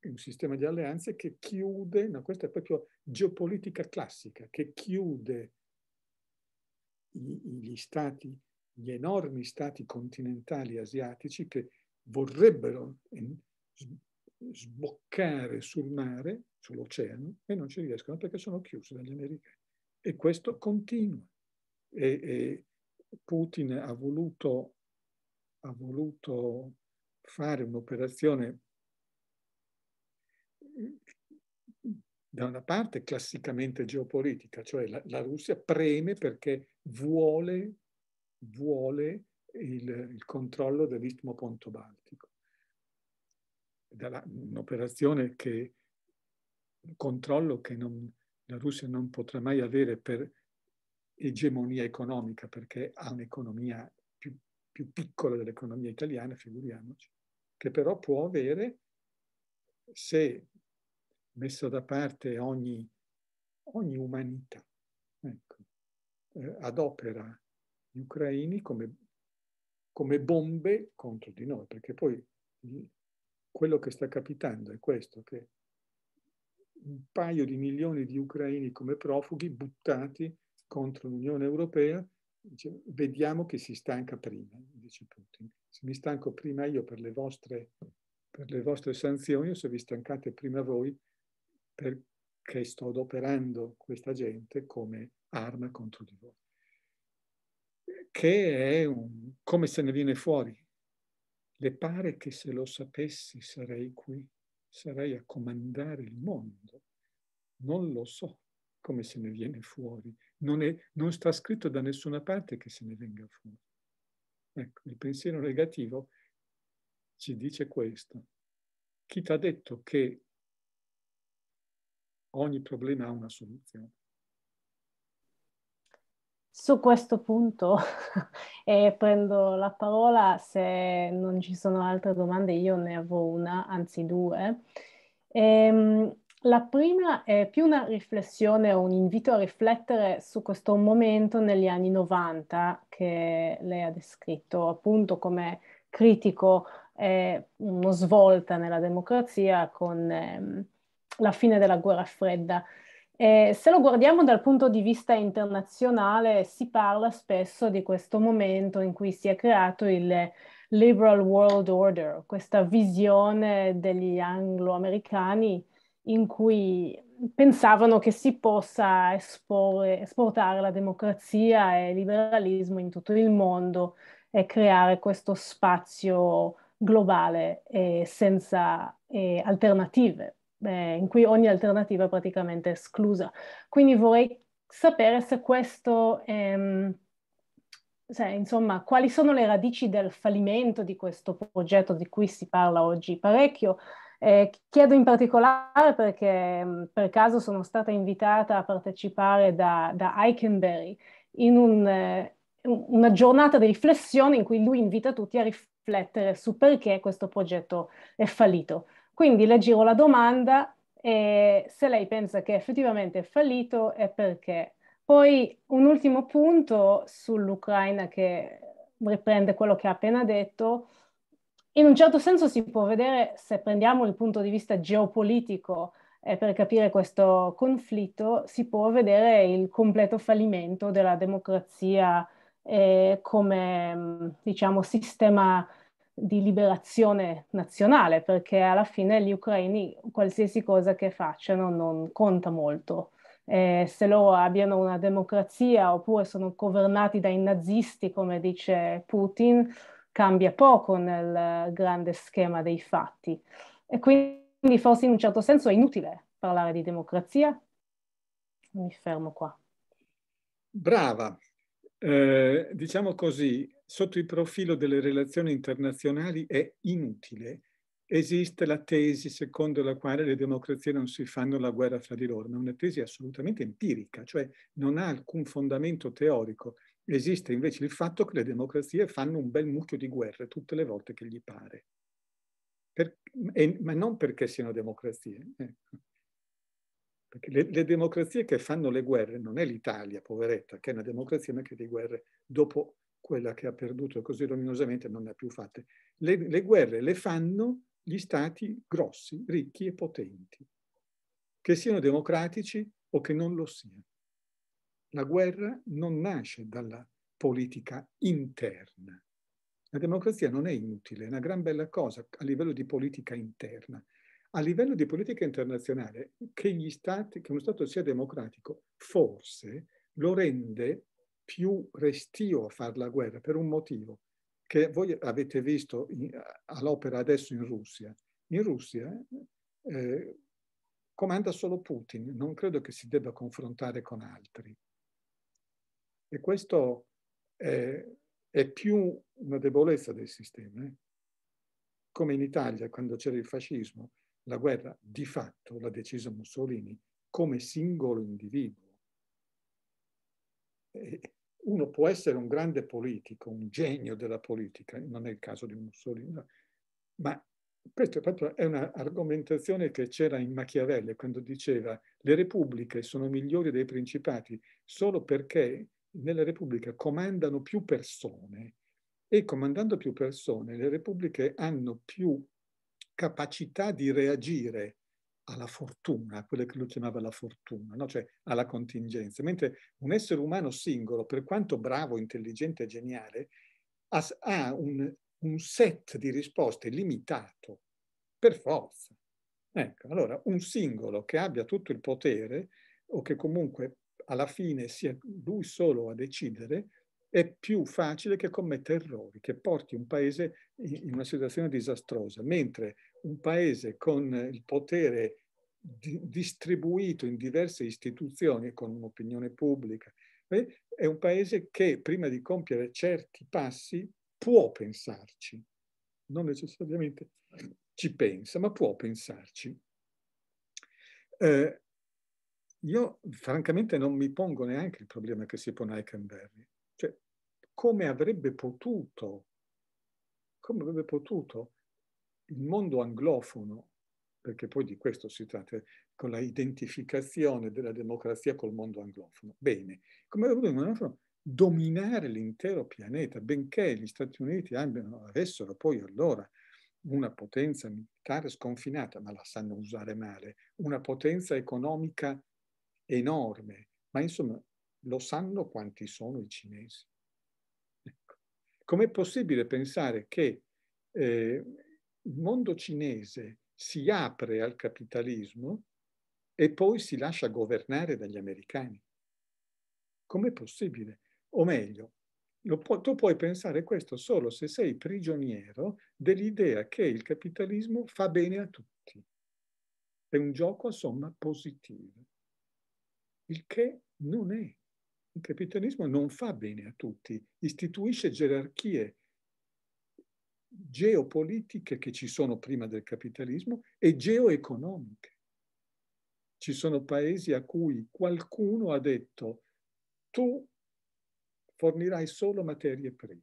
un sistema di alleanze che chiude, no, questa è proprio geopolitica classica, che chiude gli stati, gli enormi stati continentali asiatici che vorrebbero sboccare sul mare, sull'oceano, e non ci riescono perché sono chiusi dagli americani. E questo continua. E, e Putin ha voluto, ha voluto fare un'operazione da una parte classicamente geopolitica, cioè la, la Russia preme perché vuole, vuole il, il, controllo dell'Istmo Ponto Baltico. Un'operazione che, un controllo che non, la Russia non potrà mai avere per egemonia economica, perché ha un'economia più, più piccola dell'economia italiana, figuriamoci, che però può avere se messo da parte ogni, ogni umanità, ecco, eh, adopera gli ucraini come, come, bombe contro di noi, perché poi quello che sta capitando è questo, che un paio di milioni di ucraini come profughi buttati contro l'Unione Europea, dice, vediamo chi si stanca prima, dice Putin. Se mi stanco prima io per le vostre, per le vostre sanzioni o se vi stancate prima voi perché sto adoperando questa gente come arma contro di voi. Che è un, come se ne viene fuori. Le pare che se lo sapessi sarei qui, sarei a comandare il mondo. Non lo so come se ne viene fuori. Non, è, non sta scritto da nessuna parte che se ne venga fuori. Ecco, il pensiero negativo ci dice questo. Chi ti ha detto che ogni problema ha una soluzione. Su questo punto *laughs* eh, prendo la parola, se non ci sono altre domande io ne avevo una, anzi due. Ehm, la prima è più una riflessione o un invito a riflettere su questo momento negli anni 90 che lei ha descritto appunto come critico, eh, uno svolta nella democrazia con... Ehm, la fine della guerra fredda. E se lo guardiamo dal punto di vista internazionale, si parla spesso di questo momento in cui si è creato il liberal world order, questa visione degli anglo-americani in cui pensavano che si possa esporre, esportare la democrazia e il liberalismo in tutto il mondo e creare questo spazio globale eh, senza eh, alternative eh, in cui ogni alternativa è praticamente esclusa. Quindi vorrei sapere se questo, ehm, cioè, insomma, quali sono le radici del fallimento di questo progetto di cui si parla oggi parecchio. Eh, chiedo in particolare perché mm, per caso sono stata invitata a partecipare da, da Eikenberry in un, eh, una giornata di riflessione in cui lui invita tutti a riflettere su perché questo progetto è fallito. Quindi le giro la domanda e se lei pensa che effettivamente è fallito è perché. Poi un ultimo punto sull'Ucraina che riprende quello che ha appena detto. In un certo senso si può vedere, se prendiamo il punto di vista geopolitico eh, per capire questo conflitto, si può vedere il completo fallimento della democrazia eh, come diciamo, sistema di liberazione nazionale, perché alla fine gli ucraini qualsiasi cosa che facciano non conta molto. Eh, se loro abbiano una democrazia oppure sono governati dai nazisti, come dice Putin, cambia poco nel grande schema dei fatti. E quindi forse in un certo senso è inutile parlare di democrazia. Mi fermo qua. Brava. Eh, diciamo così, sotto il profilo delle relazioni internazionali è inutile. Esiste la tesi secondo la quale le democrazie non si fanno la guerra fra di loro, ma è una tesi assolutamente empirica, cioè non ha alcun fondamento teorico. Esiste invece il fatto che le democrazie fanno un bel mucchio di guerre tutte le volte che gli pare. Per, e, ma non perché siano democrazie. Ecco. Perché le, le, democrazie che fanno le guerre non è l'Italia, poveretta, che è una democrazia ma che di guerre dopo quella che ha perduto così rominosamente non ne ha più fatte. Le, le guerre le fanno gli stati grossi, ricchi e potenti, che siano democratici o che non lo siano. La guerra non nasce dalla politica interna. La democrazia non è inutile, è una gran bella cosa a livello di politica interna. A livello di politica internazionale, che, stati, che uno Stato sia democratico, forse lo rende più restio a fare la guerra per un motivo che voi avete visto all'opera adesso in Russia. In Russia eh, comanda solo Putin, non credo che si debba confrontare con altri. E questo è, è più una debolezza del sistema. Eh? Come in Italia, quando c'era il fascismo, la guerra di fatto l'ha deciso Mussolini come singolo individuo *laughs* uno può essere un grande politico, un genio della politica, non è il caso di Mussolini, ma questa è un'argomentazione che c'era in Machiavelli quando diceva le repubbliche sono migliori dei principati solo perché nella repubblica comandano più persone e comandando più persone le repubbliche hanno più capacità di reagire alla fortuna, quella che lui chiamava la fortuna, no? cioè alla contingenza, mentre un essere umano singolo, per quanto bravo, intelligente e geniale, ha, ha un, un, set di risposte limitato, per forza. Ecco, allora un singolo che abbia tutto il potere o che comunque alla fine sia lui solo a decidere, è più facile che commetta errori, che porti un paese in una situazione disastrosa, mentre un paese con il potere di, distribuito in diverse istituzioni con un'opinione pubblica, eh, è un paese che prima di compiere certi passi può pensarci, non necessariamente ci pensa, ma può pensarci. Eh, io francamente non mi pongo neanche il problema che si pone Eikenberry, cioè come avrebbe potuto, come avrebbe potuto il mondo anglofono, perché poi di questo si tratta, con la identificazione della democrazia col mondo anglofono. Bene, come avuto il mondo anglofono dominare l'intero pianeta, benché gli Stati Uniti abbiano, avessero poi allora una potenza militare sconfinata, ma la sanno usare male, una potenza economica enorme, ma insomma lo sanno quanti sono i cinesi. Ecco. Com'è possibile pensare che eh, il mondo cinese si apre al capitalismo e poi si lascia governare dagli americani. Com'è possibile? O meglio, pu tu puoi pensare questo solo se sei prigioniero dell'idea che il capitalismo fa bene a tutti. È un gioco a somma positiva, il che non è. Il capitalismo non fa bene a tutti, istituisce gerarchie, geopolitiche che ci sono prima del capitalismo e geoeconomiche. Ci sono paesi a cui qualcuno ha detto tu fornirai solo materie prime,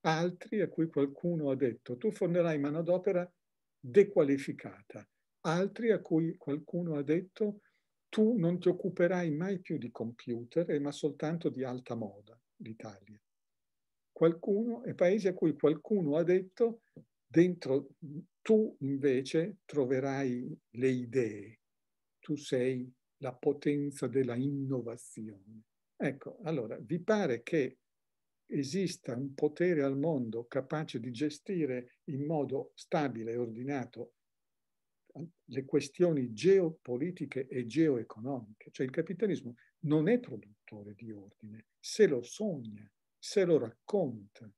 altri a cui qualcuno ha detto tu fornirai manodopera dequalificata, altri a cui qualcuno ha detto tu non ti occuperai mai più di computer eh, ma soltanto di alta moda, l'Italia qualcuno, e paesi a cui qualcuno ha detto dentro tu invece troverai le idee, tu sei la potenza della innovazione. Ecco, allora, vi pare che esista un potere al mondo capace di gestire in modo stabile e ordinato le questioni geopolitiche e geoeconomiche. Cioè il capitalismo non è produttore di ordine, se lo sogna, se lo racconta.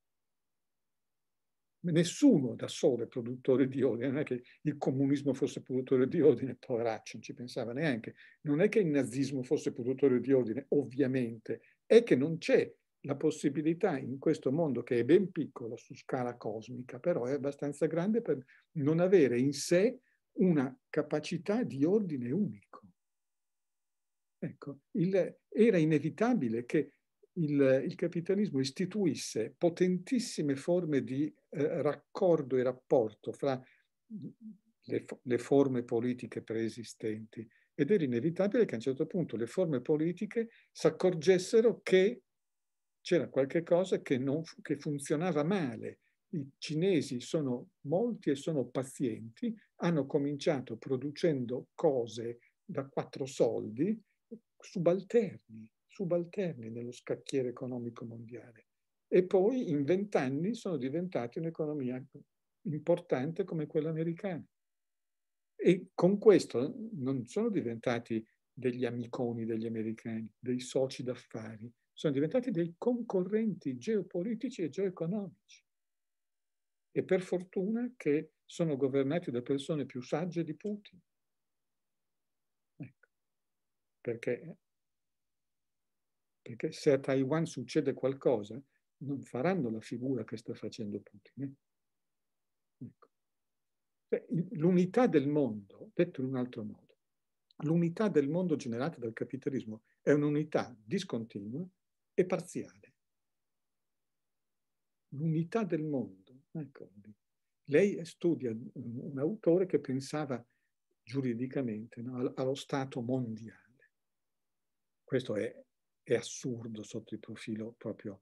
Nessuno da solo è produttore di ordine, non è che il comunismo fosse produttore di ordine, poveraccio, non ci pensava neanche, non è che il nazismo fosse produttore di ordine, ovviamente, è che non c'è la possibilità in questo mondo che è ben piccolo su scala cosmica, però è abbastanza grande per non avere in sé una capacità di ordine unico. Ecco, il, era inevitabile che il, il capitalismo istituisse potentissime forme di eh, raccordo e rapporto fra mm, le, le forme politiche preesistenti ed era inevitabile che a un certo punto le forme politiche si accorgessero che c'era qualche cosa che, non, che, funzionava male. I cinesi sono molti e sono pazienti, hanno cominciato producendo cose da quattro soldi eh, subalterni, subalterni nello scacchiere economico mondiale e poi in vent'anni sono diventati un'economia importante come quella americana. E con questo non sono diventati degli amiconi degli americani, dei soci d'affari, sono diventati dei concorrenti geopolitici e geoeconomici. E per fortuna che sono governati da persone più sagge di Putin. Ecco. Perché perché se a Taiwan succede qualcosa non faranno la figura che sta facendo Putin. Eh. Ecco. Cioè, l'unità del mondo, detto in un altro modo, l'unità del mondo generata dal capitalismo è un'unità discontinua e parziale. L'unità del mondo, ecco, lei studia un autore che pensava giuridicamente no, allo Stato mondiale. Questo è è assurdo sotto il profilo proprio,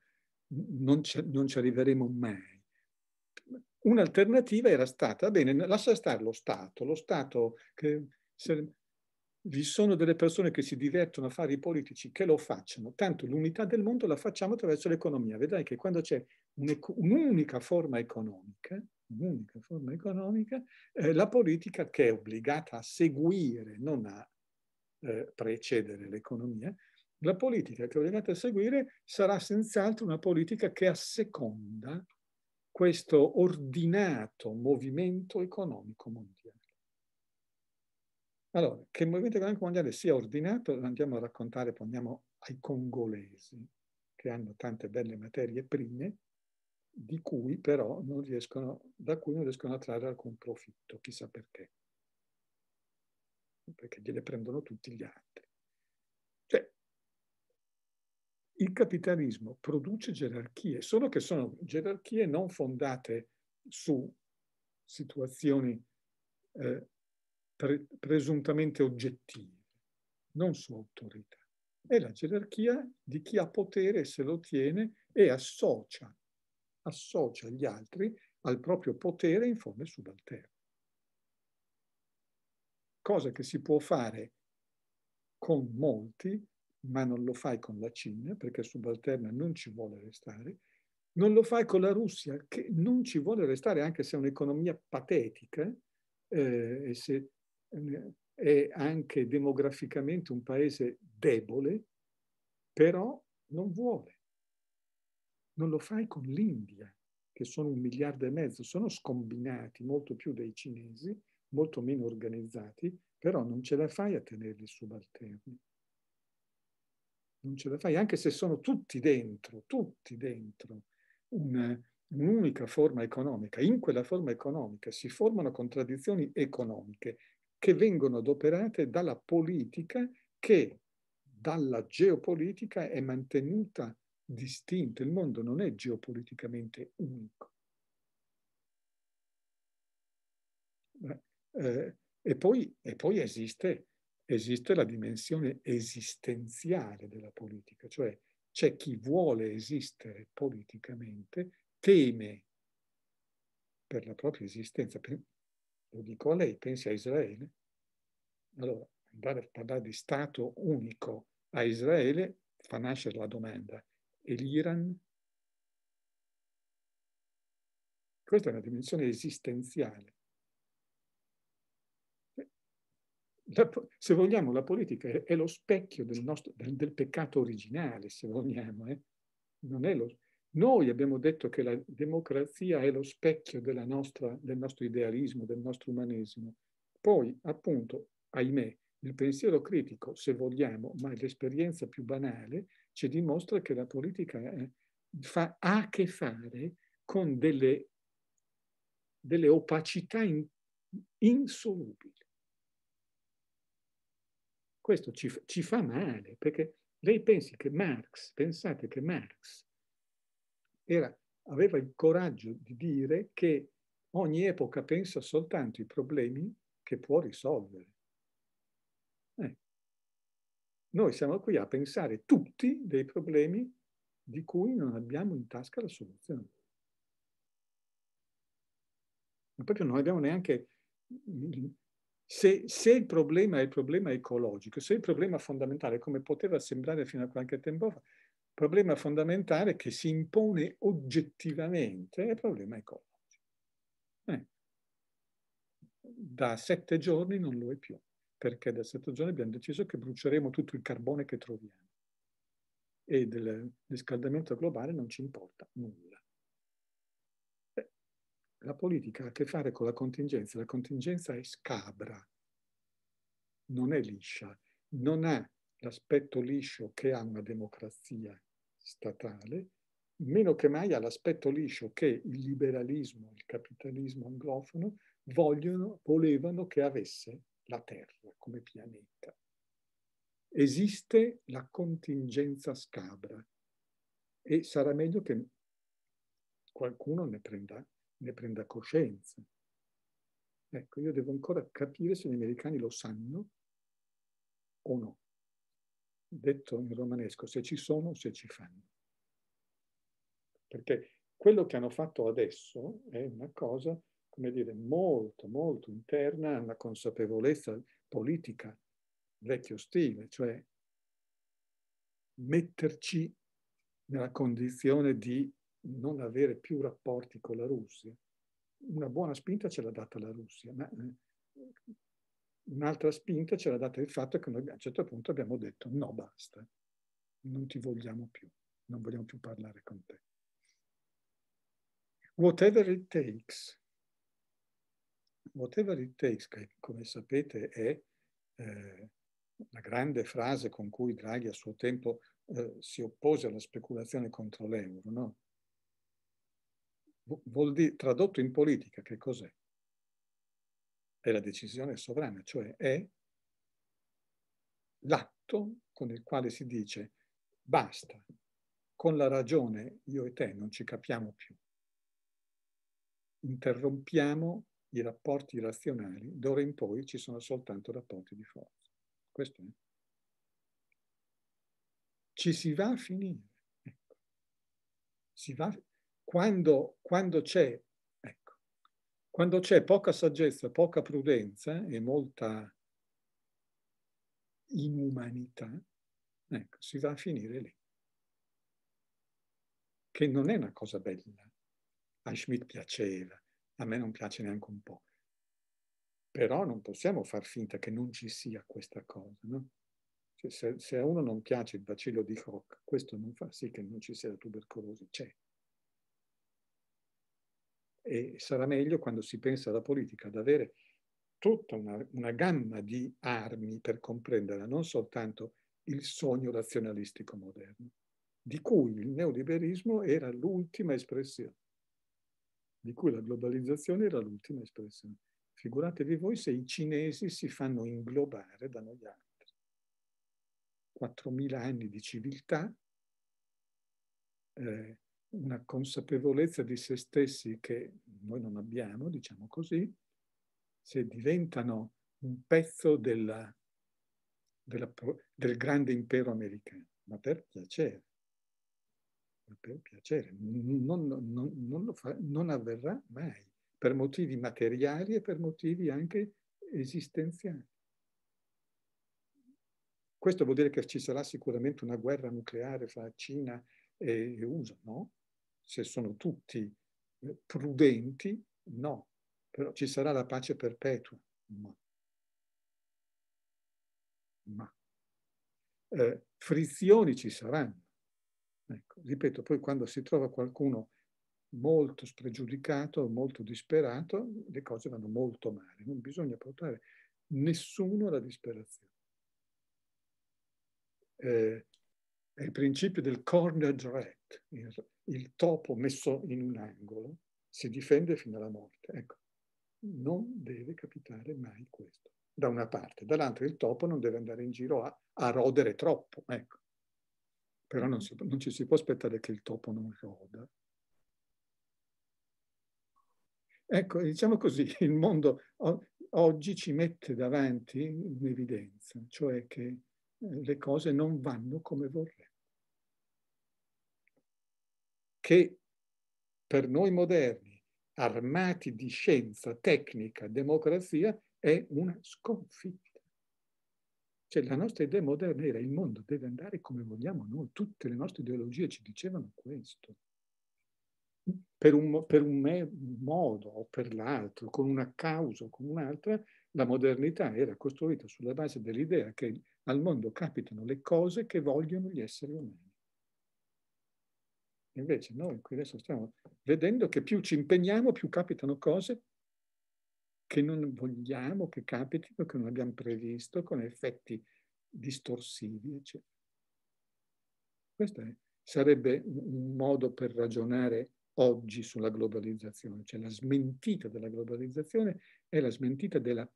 non ci, non ci arriveremo mai. Un'alternativa era stata, bene, lascia stare lo Stato, lo Stato che se, vi sono delle persone che si divertono a fare i politici, che lo facciano, tanto l'unità del mondo la facciamo attraverso l'economia. Vedrai che quando c'è un'unica forma economica, un'unica forma economica, eh, la politica che è obbligata a seguire, non a eh, precedere l'economia, la politica che vogliate seguire sarà senz'altro una politica che asseconda questo ordinato movimento economico mondiale. Allora, che il movimento economico mondiale sia ordinato lo andiamo a raccontare, poniamo ai congolesi, che hanno tante belle materie prime, di cui però non riescono, da cui non riescono a trarre alcun profitto, chissà perché. Perché gliele prendono tutti gli altri. il capitalismo produce gerarchie, solo che sono gerarchie non fondate su situazioni eh, pre presuntamente oggettive, non su autorità. È la gerarchia di chi ha potere se lo tiene e associa, associa gli altri al proprio potere in forme subalterne. Cosa che si può fare con molti ma non lo fai con la Cina, perché subalterna non ci vuole restare, non lo fai con la Russia, che non ci vuole restare, anche se è un'economia patetica eh, e se eh, è anche demograficamente un paese debole, però non vuole. Non lo fai con l'India, che sono un miliardo e mezzo, sono scombinati molto più dei cinesi, molto meno organizzati, però non ce la fai a tenerli subalterni non ce la fai, anche se sono tutti dentro, tutti dentro una, un'unica forma economica. In quella forma economica si formano contraddizioni economiche che vengono adoperate dalla politica che dalla geopolitica è mantenuta distinta. Il mondo non è geopoliticamente unico. Eh, eh e, poi, e poi esiste esiste la dimensione esistenziale della politica, cioè c'è chi vuole esistere politicamente, teme per la propria esistenza, lo dico a lei, pensi a Israele, allora andare a parlare di Stato unico a Israele fa nascere la domanda, e l'Iran? Questa è una dimensione esistenziale la, se vogliamo, la politica è, è lo specchio del, nostro, del, del, peccato originale, se vogliamo. Eh? Lo, noi abbiamo detto che la democrazia è lo specchio nostra, del nostro idealismo, del nostro umanesimo. Poi, appunto, ahimè, il pensiero critico, se vogliamo, ma è l'esperienza più banale, ci dimostra che la politica è, eh, fa, ha a che fare con delle, delle opacità in, insolubili questo ci, ci fa male, perché lei pensi che Marx, pensate che Marx era, aveva il coraggio di dire che ogni epoca pensa soltanto ai problemi che può risolvere. Eh. Noi siamo qui a pensare tutti dei problemi di cui non abbiamo in tasca la soluzione. Ma proprio non abbiamo neanche se, se, il problema è il problema ecologico, se il problema fondamentale, come poteva sembrare fino a qualche tempo fa, il problema fondamentale che si impone oggettivamente è il problema ecologico. Eh. Da sette giorni non lo è più, perché da sette giorni abbiamo deciso che bruceremo tutto il carbone che troviamo e del riscaldamento globale non ci importa nulla la politica ha a che fare con la contingenza, la contingenza è scabra, non è liscia, non ha l'aspetto liscio che ha una democrazia statale, meno che mai ha l'aspetto liscio che il liberalismo, il capitalismo anglofono vogliono, volevano che avesse la Terra come pianeta. Esiste la contingenza scabra e sarà meglio che qualcuno ne prenda ne prenda coscienza. Ecco, io devo ancora capire se gli americani lo sanno o no. Detto in romanesco, se ci sono o se ci fanno. Perché quello che hanno fatto adesso è una cosa, come dire, molto, molto interna alla consapevolezza politica vecchio stile, cioè metterci nella condizione di non avere più rapporti con la Russia, una buona spinta ce l'ha data la Russia, ma eh, un'altra spinta ce l'ha data il fatto che noi a un certo punto abbiamo detto no, basta, non ti vogliamo più, non vogliamo più parlare con te. Whatever it takes, whatever it takes, che come sapete è eh, la grande frase con cui Draghi a suo tempo eh, si oppose alla speculazione contro l'euro, no? vuol dire, tradotto in politica, che cos'è? È la decisione sovrana, cioè è l'atto con il quale si dice basta, con la ragione io e te non ci capiamo più. Interrompiamo i rapporti razionali, d'ora in poi ci sono soltanto rapporti di forza. Questo è. Ci si va a finire. Ecco. Si va, quando, quando c'è ecco, quando c'è poca saggezza, poca prudenza e molta inumanità, ecco, si va a finire lì. Che non è una cosa bella. A Schmidt piaceva, a me non piace neanche un po'. Però non possiamo far finta che non ci sia questa cosa, no? se, se, a uno non piace il bacillo di Koch, questo non fa sì che non ci sia la tubercolosi, c'è e sarà meglio quando si pensa alla politica ad avere tutta una, una gamma di armi per comprenderla, non soltanto il sogno razionalistico moderno, di cui il neoliberismo era l'ultima espressione, di cui la globalizzazione era l'ultima espressione. Figuratevi voi se i cinesi si fanno inglobare da noi altri. 4.000 anni di civiltà, eh, una consapevolezza di se stessi che noi non abbiamo, diciamo così, se diventano un pezzo della, della, del grande impero americano, ma per piacere, ma per piacere, non, non, non, fa, non avverrà mai, per motivi materiali e per motivi anche esistenziali. Questo vuol dire che ci sarà sicuramente una guerra nucleare fra Cina e USA, no? se sono tutti eh, prudenti, no, però ci sarà la pace perpetua, ma. ma. Eh, frizioni ci saranno. Ecco, ripeto, poi quando si trova qualcuno molto spregiudicato, molto disperato, le cose vanno molto male. Non bisogna portare nessuno alla disperazione. Eh, è il principio del cornered rat, il, il, topo messo in un angolo si difende fino alla morte. Ecco, non deve capitare mai questo, da una parte. Dall'altra il topo non deve andare in giro a, a rodere troppo, ecco. Però non, si, non ci si può aspettare che il topo non roda. Ecco, diciamo così, il mondo oggi ci mette davanti un'evidenza, cioè che le cose non vanno come vorremmo. Che per noi moderni, armati di scienza, tecnica, democrazia, è una sconfitta. Cioè la nostra idea moderna era il mondo deve andare come vogliamo noi, tutte le nostre ideologie ci dicevano questo. Per un, per un modo o per l'altro, con una causa o con un'altra, la modernità era costruita sulla base dell'idea che al mondo capitano le cose che vogliono gli esseri umani. Invece noi qui adesso stiamo vedendo che più ci impegniamo, più capitano cose che non vogliamo che capitino, che non abbiamo previsto, con effetti distorsivi, eccetera. Questo è, sarebbe un modo per ragionare oggi sulla globalizzazione, cioè la smentita della globalizzazione è la smentita della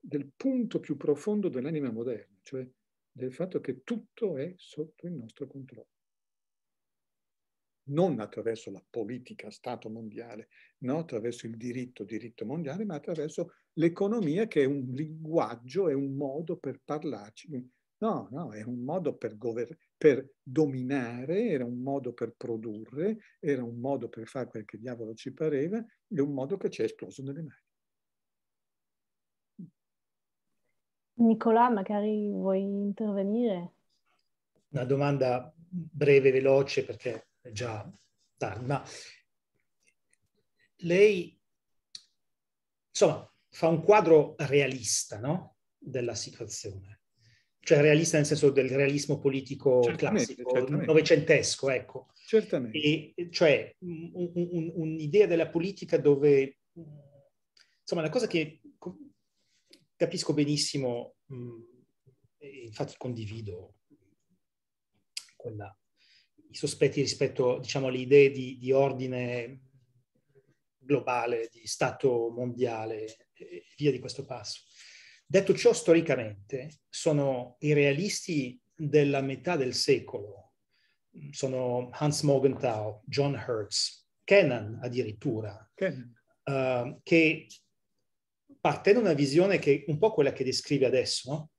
del punto più profondo dell'anima moderna, cioè del fatto che tutto è sotto il nostro controllo. Non attraverso la politica, Stato mondiale, non attraverso il diritto, diritto mondiale, ma attraverso l'economia che è un linguaggio, è un modo per parlarci. No, no, è un modo per, per dominare, era un modo per produrre, era un modo per fare quel che diavolo ci pareva, è un modo che ci è esploso nelle mani. Nicolà, magari vuoi intervenire? Una domanda breve, veloce, perché è già tardi, ma lei, insomma, fa un quadro realista, no? Della situazione. Cioè realista nel senso del realismo politico certamente, classico, certamente. novecentesco, ecco. Certamente. E, cioè un, un, un'idea della politica dove, insomma, la cosa che capisco benissimo, mh, infatti condivido quella, i sospetti rispetto diciamo, alle idee di, di, ordine globale, di Stato mondiale e via di questo passo. Detto ciò, storicamente sono i realisti della metà del secolo, sono Hans Morgenthau, John Hertz, Kennan addirittura, Ken. uh, eh, che partendo da una visione che è un po' quella che descrive adesso, no?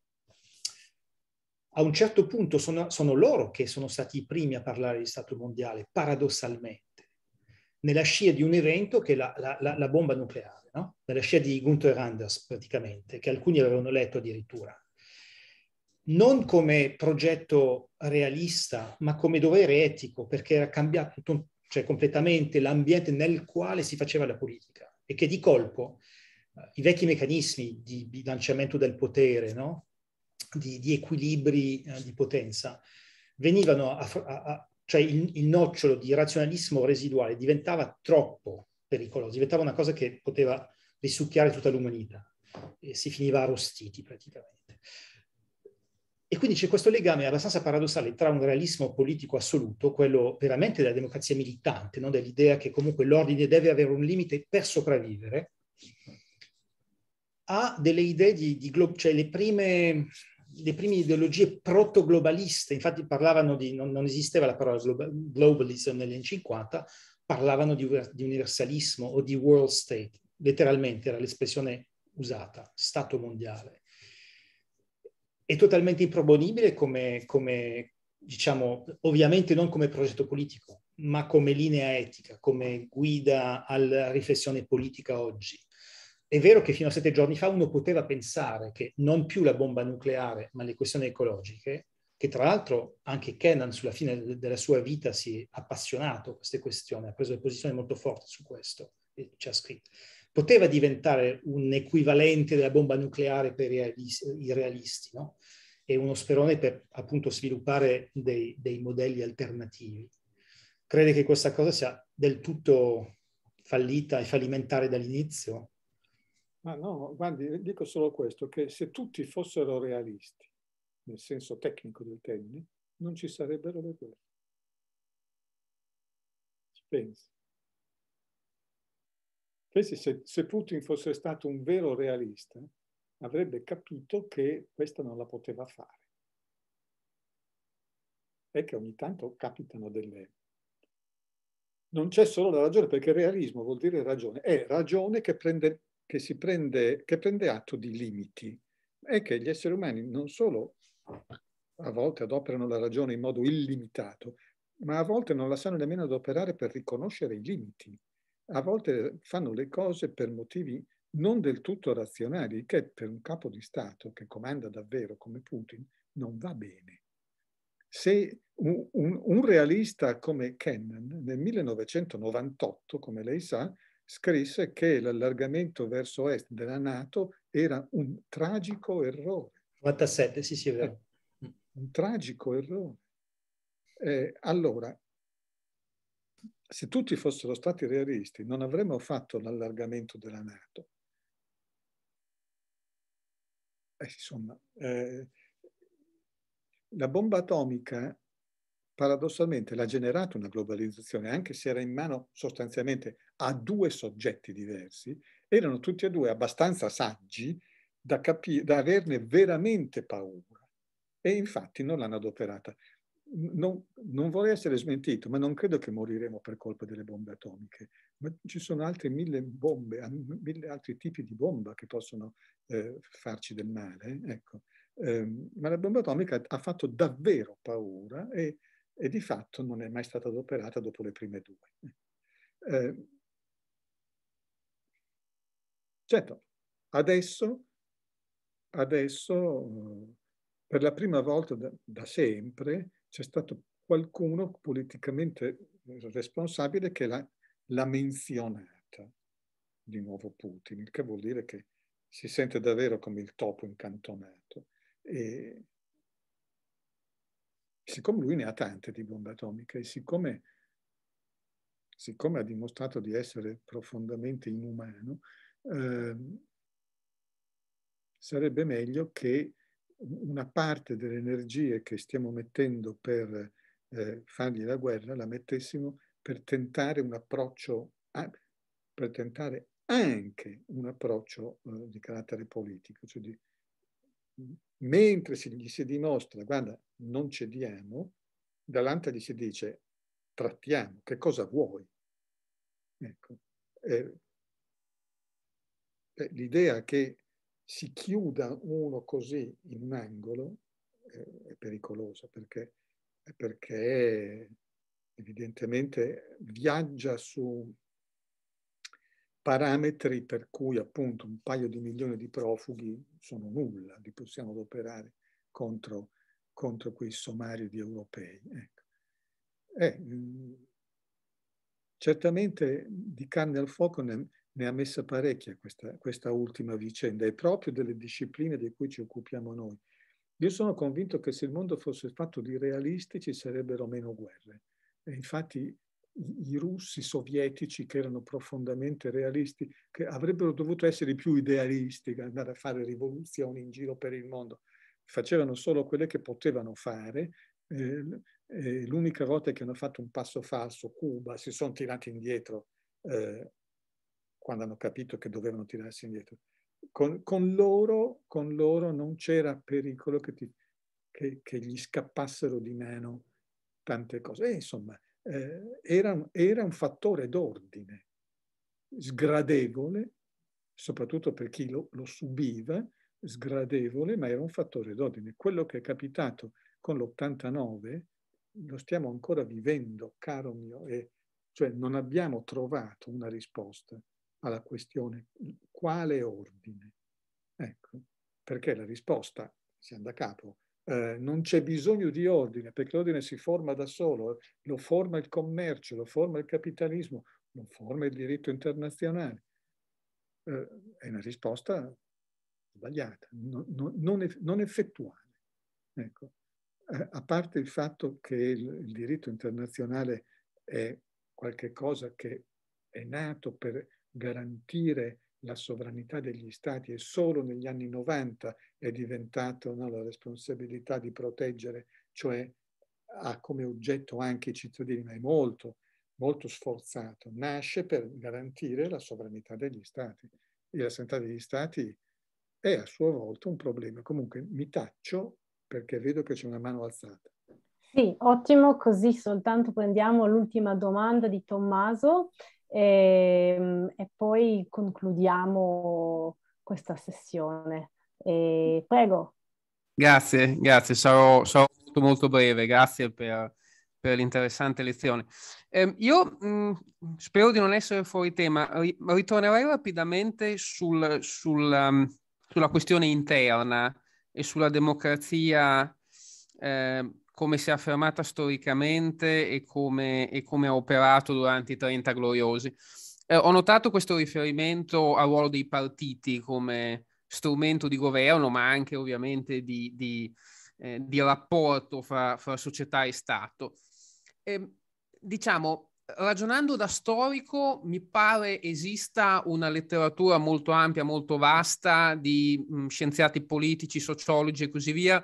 a un certo punto sono, sono, loro che sono stati i primi a parlare di Stato mondiale, paradossalmente, nella scia di un evento che è la, la, la, la bomba nucleare, no? nella scia di Gunther Anders praticamente, che alcuni avevano letto addirittura. Non come progetto realista, ma come dovere etico, perché era cambiato cioè, completamente l'ambiente nel quale si faceva la politica e che di colpo i vecchi meccanismi di bilanciamento del potere, no? di, di, equilibri eh, di potenza, venivano a, a, a, cioè il, il, nocciolo di razionalismo residuale diventava troppo pericoloso, diventava una cosa che poteva risucchiare tutta l'umanità e si finiva arrostiti praticamente. E quindi c'è questo legame abbastanza paradossale tra un realismo politico assoluto, quello veramente della democrazia militante, no? dell'idea che comunque l'ordine deve avere un limite per sopravvivere, ha delle idee di, di globo, cioè le prime, le prime ideologie proto-globaliste, infatti parlavano di, non, non esisteva la parola globalism negli anni 50, parlavano di, di universalismo o di world state, letteralmente era l'espressione usata, Stato mondiale. È totalmente improponibile come, come, diciamo, ovviamente non come progetto politico, ma come linea etica, come guida alla riflessione politica oggi. È vero che fino a sette giorni fa uno poteva pensare che non più la bomba nucleare, ma le questioni ecologiche, che tra l'altro anche Kennan sulla fine della sua vita si è appassionato a queste questioni, ha preso posizioni molto forti su questo, e ci ha scritto, poteva diventare un equivalente della bomba nucleare per i realisti, no? e uno sperone per appunto sviluppare dei, dei modelli alternativi. Crede che questa cosa sia del tutto fallita e fallimentare dall'inizio? Ma no, guardi, dico solo questo, che se tutti fossero realisti, nel senso tecnico del termine, non ci sarebbero le guerre. Ci pensi? Pensi se, se Putin fosse stato un vero realista, avrebbe capito che questa non la poteva fare. È che ogni tanto capitano delle... Non c'è solo la ragione, perché realismo vuol dire ragione. È ragione che prende che, prende, che prende atto di limiti è che gli esseri umani non solo a volte adoperano la ragione in modo illimitato, ma a volte non la sanno nemmeno adoperare per riconoscere i limiti. A volte fanno le cose per motivi non del tutto razionali, che per un capo di Stato che comanda davvero come Putin non va bene. Se un, un, un realista come Kennan nel 1998, come lei sa, scrisse che l'allargamento verso est della Nato era un tragico errore. 97, sì, sì, è vero. Eh, un tragico errore. Eh, allora, se tutti fossero stati realisti, non avremmo fatto l'allargamento della Nato. Eh, insomma, eh, la bomba atomica paradossalmente l'ha generata una globalizzazione, anche se era in mano sostanzialmente a due soggetti diversi, erano tutti e due abbastanza saggi da, capire, da averne veramente paura e infatti non l'hanno adoperata. Non, non, vorrei essere smentito, ma non credo che moriremo per colpa delle bombe atomiche, ma ci sono altre mille bombe, mille altri tipi di bomba che possono eh, farci del male. Ecco. Eh, ma la bomba atomica ha fatto davvero paura e, e, di fatto non è mai stata adoperata dopo le prime due. Eh, Certo, adesso, adesso per la prima volta da, da sempre c'è stato qualcuno politicamente responsabile che l'ha, menzionata, di nuovo Putin, il che vuol dire che si sente davvero come il topo incantonato. E siccome lui ne ha tante di bombe atomiche e siccome, siccome ha dimostrato di essere profondamente inumano, Ehm, sarebbe meglio che una parte delle energie che stiamo mettendo per eh, fargli la guerra la mettessimo per tentare un approccio, a, per tentare anche un approccio eh, di carattere politico, cioè di, mentre si, gli si dimostra, guarda, non cediamo, dall'altra gli si dice, trattiamo, che cosa vuoi? Ecco, eh, eh, l'idea che si chiuda uno così in un angolo eh, è pericolosa perché, perché evidentemente viaggia su parametri per cui appunto un paio di milioni di profughi sono nulla, li possiamo adoperare contro, contro quei somari di europei. Ecco. Eh, certamente di carne al fuoco ne, ne ha messa parecchia questa, questa ultima vicenda e proprio delle discipline di cui ci occupiamo noi. Io sono convinto che se il mondo fosse fatto di realisti ci sarebbero meno guerre. E infatti i russi sovietici che erano profondamente realisti, che avrebbero dovuto essere più idealisti, andare a fare rivoluzioni in giro per il mondo, facevano solo quelle che potevano fare. Eh, eh, l'unica volta che hanno fatto un passo falso, Cuba, si sono tirati indietro eh, quando hanno capito che dovevano tirarsi indietro. Con, con, loro, con loro, non c'era pericolo che, ti, che, che, gli scappassero di mano tante cose. E insomma, eh, era, era un fattore d'ordine sgradevole, soprattutto per chi lo, lo, subiva, sgradevole, ma era un fattore d'ordine. Quello che è capitato con l'89 lo stiamo ancora vivendo, caro mio, e cioè non abbiamo trovato una risposta alla questione quale ordine? Ecco, perché la risposta, si anda a capo, eh, non c'è bisogno di ordine, perché l'ordine si forma da solo, lo forma il commercio, lo forma il capitalismo, lo forma il diritto internazionale. Eh, è una risposta sbagliata, non, non, non effettuale. Ecco. Eh, a parte il fatto che il, il diritto internazionale è qualcosa che è nato per garantire la sovranità degli stati e solo negli anni 90 è diventata no, la responsabilità di proteggere, cioè ha come oggetto anche i cittadini, ma è molto, molto sforzato, nasce per garantire la sovranità degli stati. E la sanità degli stati è a sua volta un problema. Comunque mi taccio perché vedo che c'è una mano alzata. Sì, ottimo, così soltanto prendiamo l'ultima domanda di Tommaso e, ehm, e poi concludiamo questa sessione. E, prego. Grazie, grazie, sarò, sarò molto, molto breve, grazie per, per l'interessante lezione. Eh, io mh, spero di non essere fuori tema, ritornerei rapidamente sul, sul, um, sulla questione interna e sulla democrazia eh, come si è affermata storicamente e come, e come ha operato durante i 30 gloriosi. Eh, ho notato questo riferimento al ruolo dei partiti come strumento di governo, ma anche ovviamente di, di, eh, di rapporto fra, fra, società e Stato. Eh, diciamo, ragionando da storico, mi pare esista una letteratura molto ampia, molto vasta di mh, scienziati politici, sociologi e così via,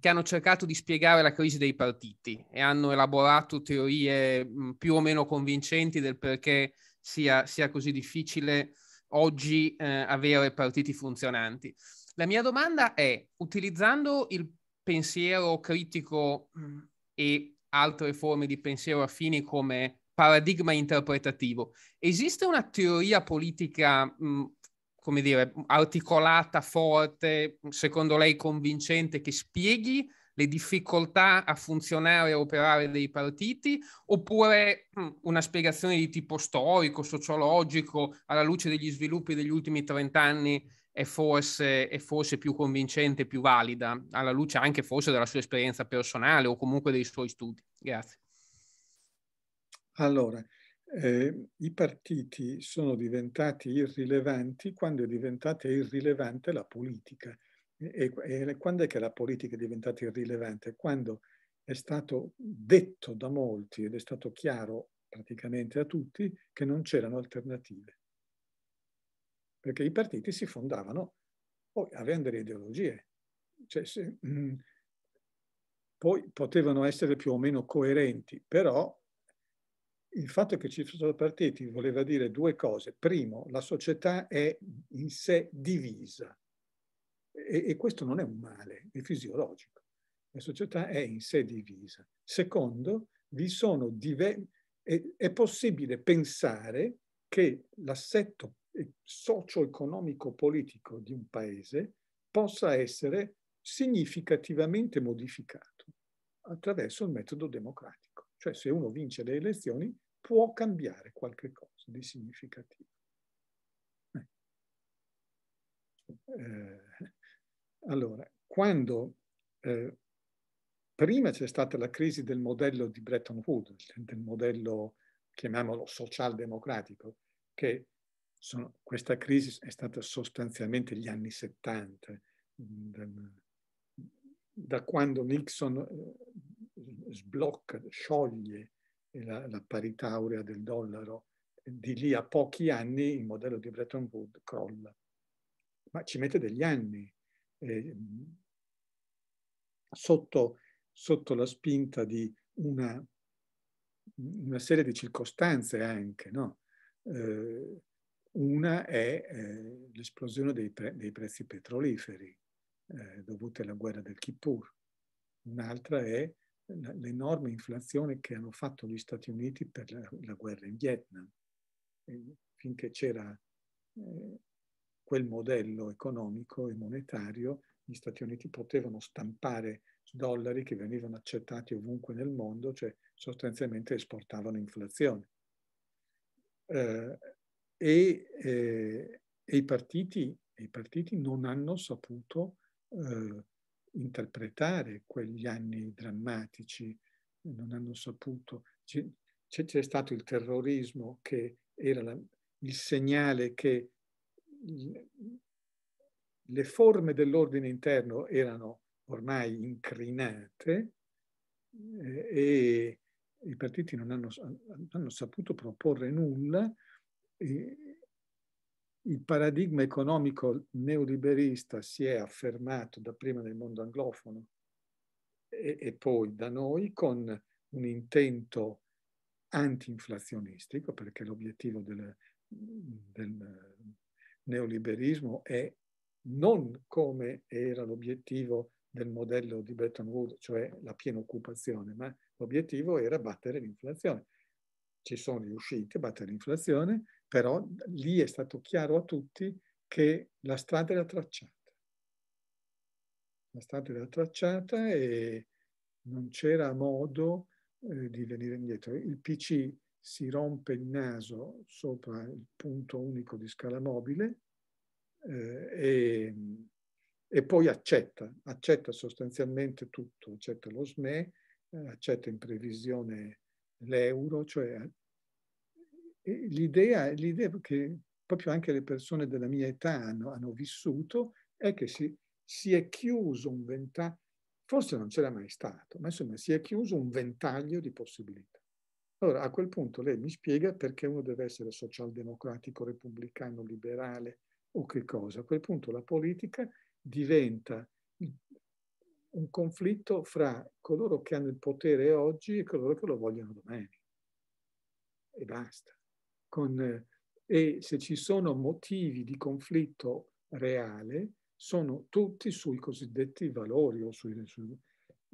che hanno cercato di spiegare la crisi dei partiti e hanno elaborato teorie mm, più o meno convincenti del perché sia, sia così difficile oggi eh, avere partiti funzionanti. La mia domanda è, utilizzando il pensiero critico mm, e altre forme di pensiero affini come paradigma interpretativo, esiste una teoria politica mh, mm, come dire, articolata, forte, secondo lei convincente, che spieghi le difficoltà a funzionare e operare dei partiti, oppure mm, una spiegazione di tipo storico, sociologico, alla luce degli sviluppi degli ultimi trent'anni è forse, è forse più convincente, più valida, alla luce anche forse della sua esperienza personale o comunque dei suoi studi. Grazie. Allora, eh, i partiti sono diventati irrilevanti quando è diventata irrilevante la politica. E, e, quando è che la politica è diventata irrilevante? Quando è stato detto da molti ed è stato chiaro praticamente a tutti che non c'erano alternative. Perché i partiti si fondavano poi avendo delle ideologie. Cioè, se, mh, mm, poi potevano essere più o meno coerenti, però il fatto che ci fossero partiti voleva dire due cose. Primo, la società è in sé divisa e, e questo non è un male, è fisiologico. La società è in sé divisa. Secondo, vi sono diversi è, possibile pensare che l'assetto socio-economico-politico di un paese possa essere significativamente modificato attraverso il metodo democratico. Cioè se uno vince le elezioni può cambiare qualche cosa di significativo. Eh, eh, allora, quando eh, prima c'è stata la crisi del modello di Bretton Woods, del modello, chiamiamolo, socialdemocratico, che sono, questa crisi è stata sostanzialmente gli anni 70, mm, da quando Nixon eh, sblocca, scioglie la, la parità aurea del dollaro, di lì a pochi anni il modello di Bretton Woods crolla. Ma ci mette degli anni. Eh, sotto, sotto, la spinta di una, una serie di circostanze anche, no? eh, una è eh, l'esplosione dei, pre dei, prezzi petroliferi eh, dovuti alla guerra del Kippur, un'altra è l'enorme inflazione che hanno fatto gli Stati Uniti per la, la guerra in Vietnam. E finché c'era eh, quel modello economico e monetario, gli Stati Uniti potevano stampare dollari che venivano accettati ovunque nel mondo, cioè sostanzialmente esportavano inflazione. Eh, e, eh, e i, partiti, i, partiti, non hanno saputo eh, interpretare quegli anni drammatici, eh, non hanno saputo. C'è, stato il terrorismo che era la, il segnale che le forme dell'ordine interno erano ormai incrinate eh, e i partiti non hanno, hanno saputo proporre nulla il paradigma economico neoliberista si è affermato dapprima nel mondo anglofono e, e poi da noi con un intento antinflazionistico, perché l'obiettivo del, del neoliberismo è non come era l'obiettivo del modello di Bretton Woods, cioè la piena occupazione, ma l'obiettivo era battere l'inflazione. Ci sono riusciti a battere l'inflazione però lì è stato chiaro a tutti che la strada era tracciata. La strada era tracciata e non c'era modo eh, di venire indietro. Il PC si rompe il naso sopra il punto unico di scala mobile eh, e, e, poi accetta, accetta sostanzialmente tutto, accetta lo SME, eh, accetta in previsione l'euro, cioè l'idea, l'idea che proprio anche le persone della mia età hanno, hanno vissuto è che si, si è chiuso un ventaglio, forse non c'era mai stato, ma insomma si è chiuso un ventaglio di possibilità. Allora, a quel punto lei mi spiega perché uno deve essere socialdemocratico, repubblicano, liberale o che cosa. A quel punto la politica diventa un conflitto fra coloro che hanno il potere oggi e coloro che lo vogliono domani. E basta con, eh, e se ci sono motivi di conflitto reale, sono tutti sui cosiddetti valori o sui, su,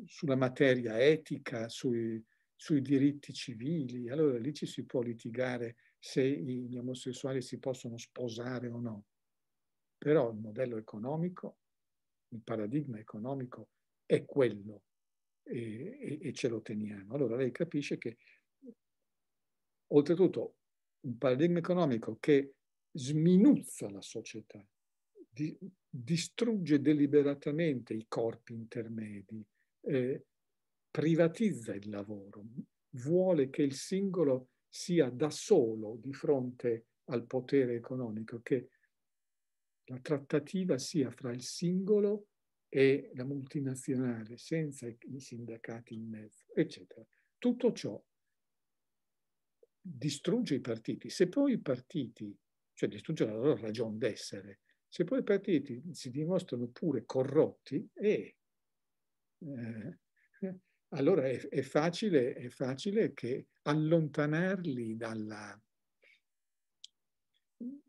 sulla materia etica, sui, sui diritti civili. Allora lì ci si può litigare se gli omosessuali si possono sposare o no. Però il modello economico, il paradigma economico è quello e, e, e ce lo teniamo. Allora lei capisce che oltretutto un paradigma economico che sminuzza la società, di, distrugge deliberatamente i corpi intermedi, eh, privatizza il lavoro, vuole che il singolo sia da solo di fronte al potere economico, che la trattativa sia fra il singolo e la multinazionale, senza i sindacati in mezzo, eccetera. Tutto ciò distrugge i partiti. Se poi i partiti, cioè distrugge la loro ragione d'essere, se poi i partiti si dimostrano pure corrotti, eh, eh, *laughs* allora è, è, facile, è facile che allontanarli dalla,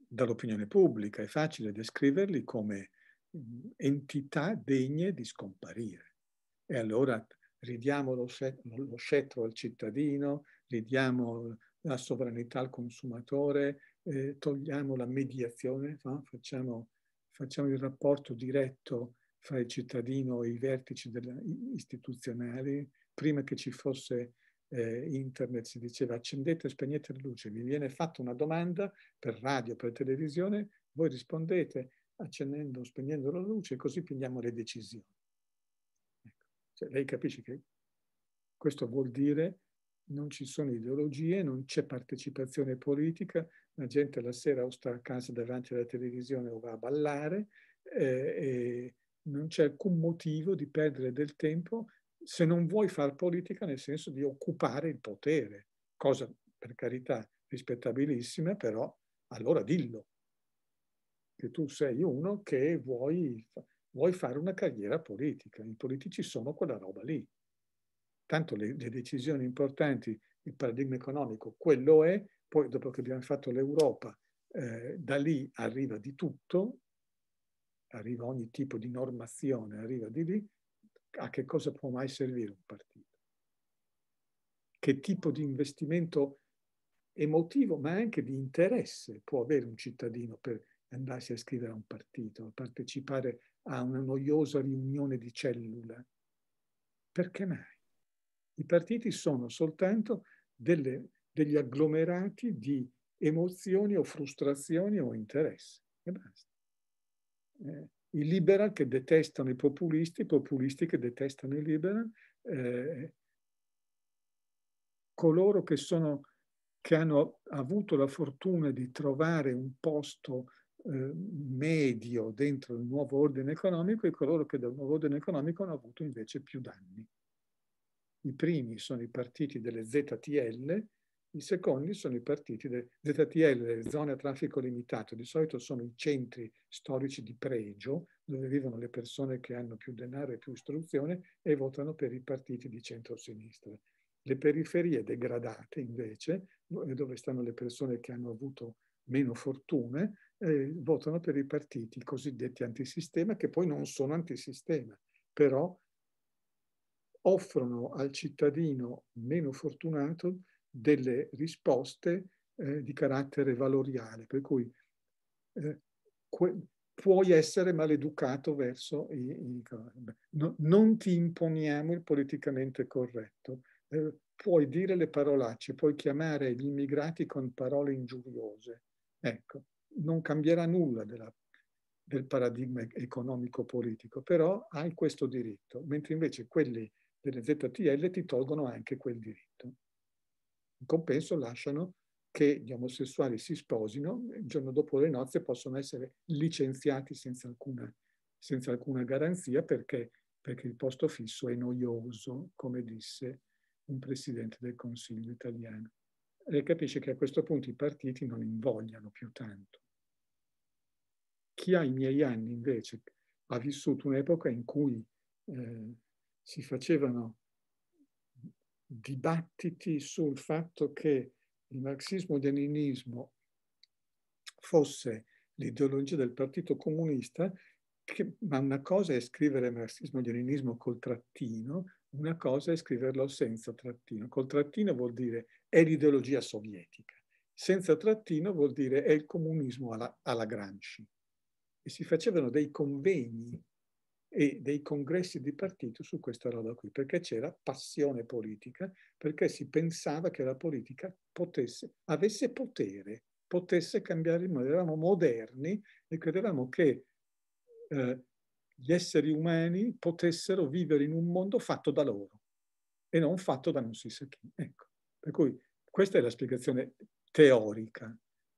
dall'opinione pubblica, è facile descriverli come mm, entità degne di scomparire. E allora ridiamo lo, scettro al cittadino, ridiamo la sovranità al consumatore, eh, togliamo la mediazione, no? facciamo, facciamo, il rapporto diretto fra il cittadino e i vertici della, istituzionali. Prima che ci fosse eh, internet si diceva accendete e spegnete le luci, vi viene fatta una domanda per radio, per televisione, voi rispondete accendendo o spegnendo la luce e così prendiamo le decisioni. Ecco. Cioè, lei capisce che questo vuol dire non ci sono ideologie, non c'è partecipazione politica, la gente la sera o sta a casa davanti alla televisione o va a ballare eh, non c'è alcun motivo di perdere del tempo se non vuoi fare politica nel senso di occupare il potere, cosa per carità rispettabilissima, però allora dillo che tu sei uno che vuoi, vuoi fare una carriera politica. I politici sono quella roba lì tanto le, le decisioni importanti, il paradigma economico, quello è, poi dopo che abbiamo fatto l'Europa, eh, da lì arriva di tutto, arriva ogni tipo di normazione, arriva di lì, a che cosa può mai servire un partito? Che tipo di investimento emotivo, ma anche di interesse può avere un cittadino per andarsi a scrivere a un partito, a partecipare a una noiosa riunione di cellule? Perché mai? I partiti sono soltanto delle, degli agglomerati di emozioni o frustrazioni o interessi. E basta. Eh, I liberal che detestano i populisti, i populisti che detestano i liberal, eh, coloro che, sono, che hanno avuto la fortuna di trovare un posto eh, medio dentro il nuovo ordine economico e coloro che dal nuovo ordine economico hanno avuto invece più danni. I primi sono i partiti delle ZTL, i secondi sono i partiti delle ZTL, le zone a traffico limitato. Di solito sono i centri storici di pregio, dove vivono le persone che hanno più denaro e più istruzione e votano per i partiti di centro-sinistra. Le periferie degradate, invece, eh, dove stanno le persone che hanno avuto meno fortune, eh, votano per i partiti cosiddetti antisistema, che poi non sono antisistema, però offrono al cittadino meno fortunato delle risposte eh, di carattere valoriale, per cui eh, puoi essere maleducato verso i, i no, non ti imponiamo il politicamente corretto, eh, puoi dire le parolacce, puoi chiamare gli immigrati con parole ingiuriose. Ecco, non cambierà nulla della, del paradigma economico-politico, però hai questo diritto, mentre invece quelli delle ZTL ti tolgono anche quel diritto. In compenso lasciano che gli omosessuali si sposino, il giorno dopo le nozze possono essere licenziati senza alcuna, senza alcuna garanzia perché, perché il posto fisso è noioso, come disse un presidente del Consiglio italiano. E capisce che a questo punto i partiti non invogliano più tanto. Chi ha i miei anni invece ha vissuto un'epoca in cui eh, si facevano dibattiti sul fatto che il marxismo-leninismo fosse l'ideologia del Partito Comunista, che, ma una cosa è scrivere marxismo-leninismo col trattino, una cosa è scriverlo senza trattino. Col trattino vuol dire è l'ideologia sovietica, senza trattino vuol dire è il comunismo alla, alla Gramsci. E si facevano dei convegni e dei congressi di partito su questa roba qui, perché c'era passione politica, perché si pensava che la politica potesse, avesse potere, potesse cambiare il mondo. Eravamo moderni e credevamo che eh, gli esseri umani potessero vivere in un mondo fatto da loro e non fatto da non si sa chi. Ecco, per cui questa è la spiegazione teorica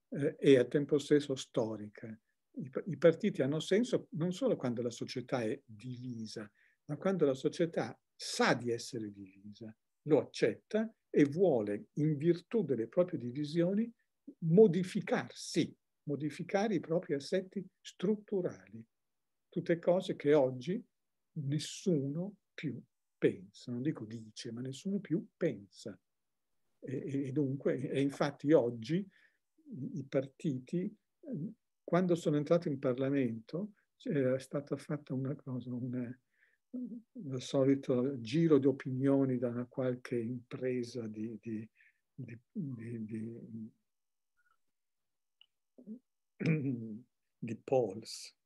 eh, e al tempo stesso storica i, partiti hanno senso non solo quando la società è divisa, ma quando la società sa di essere divisa, lo accetta e vuole, in virtù delle proprie divisioni, modificarsi, modificare i propri assetti strutturali. Tutte cose che oggi nessuno più pensa, non dico dice, ma nessuno più pensa. E, e dunque, e infatti oggi i partiti quando sono entrato in Parlamento era stata fatta una cosa, una, il solito giro di opinioni da qualche impresa di, di, di, di *clears throat* polls.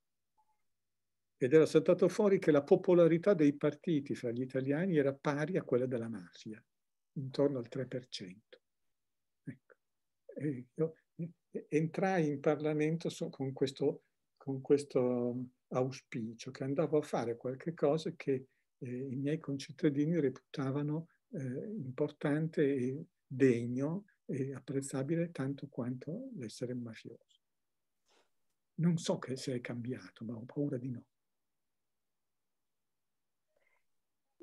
Ed era saltato fuori che la popolarità dei partiti fra gli italiani era pari a quella della mafia, intorno al 3%. Ecco. E io entrai in Parlamento con questo, con questo auspicio, che andavo a fare qualche cosa che eh, i miei concittadini reputavano eh, importante e degno e apprezzabile tanto quanto l'essere mafioso. Non so se è cambiato, ma ho paura di no.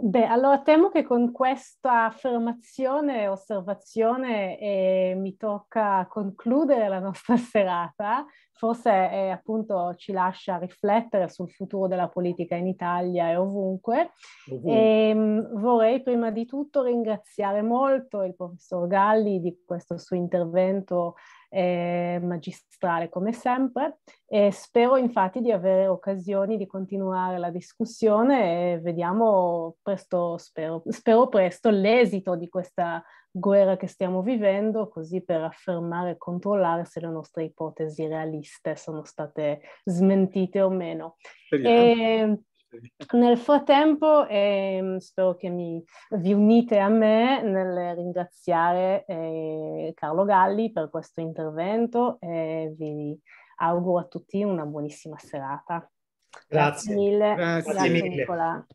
Beh, allora temo che con questa affermazione e osservazione eh, mi tocca concludere la nostra *laughs* serata. Forse eh, appunto ci lascia riflettere sul futuro della politica in Italia e ovunque. ovunque. E, ehm, vorrei prima di tutto ringraziare molto il professor Galli di questo suo intervento eh, magistrale come sempre e spero infatti di avere occasioni di continuare la discussione e vediamo presto, spero, spero presto, l'esito di questa guerra che stiamo vivendo così per affermare e controllare se le nostre ipotesi realiste sono state smentite o meno. E, nel frattempo eh, spero che mi, vi unite a me nel ringraziare eh, Carlo Galli per questo intervento e vi auguro a tutti una buonissima serata. Grazie, grazie mille. Grazie, grazie, mille. Nicola.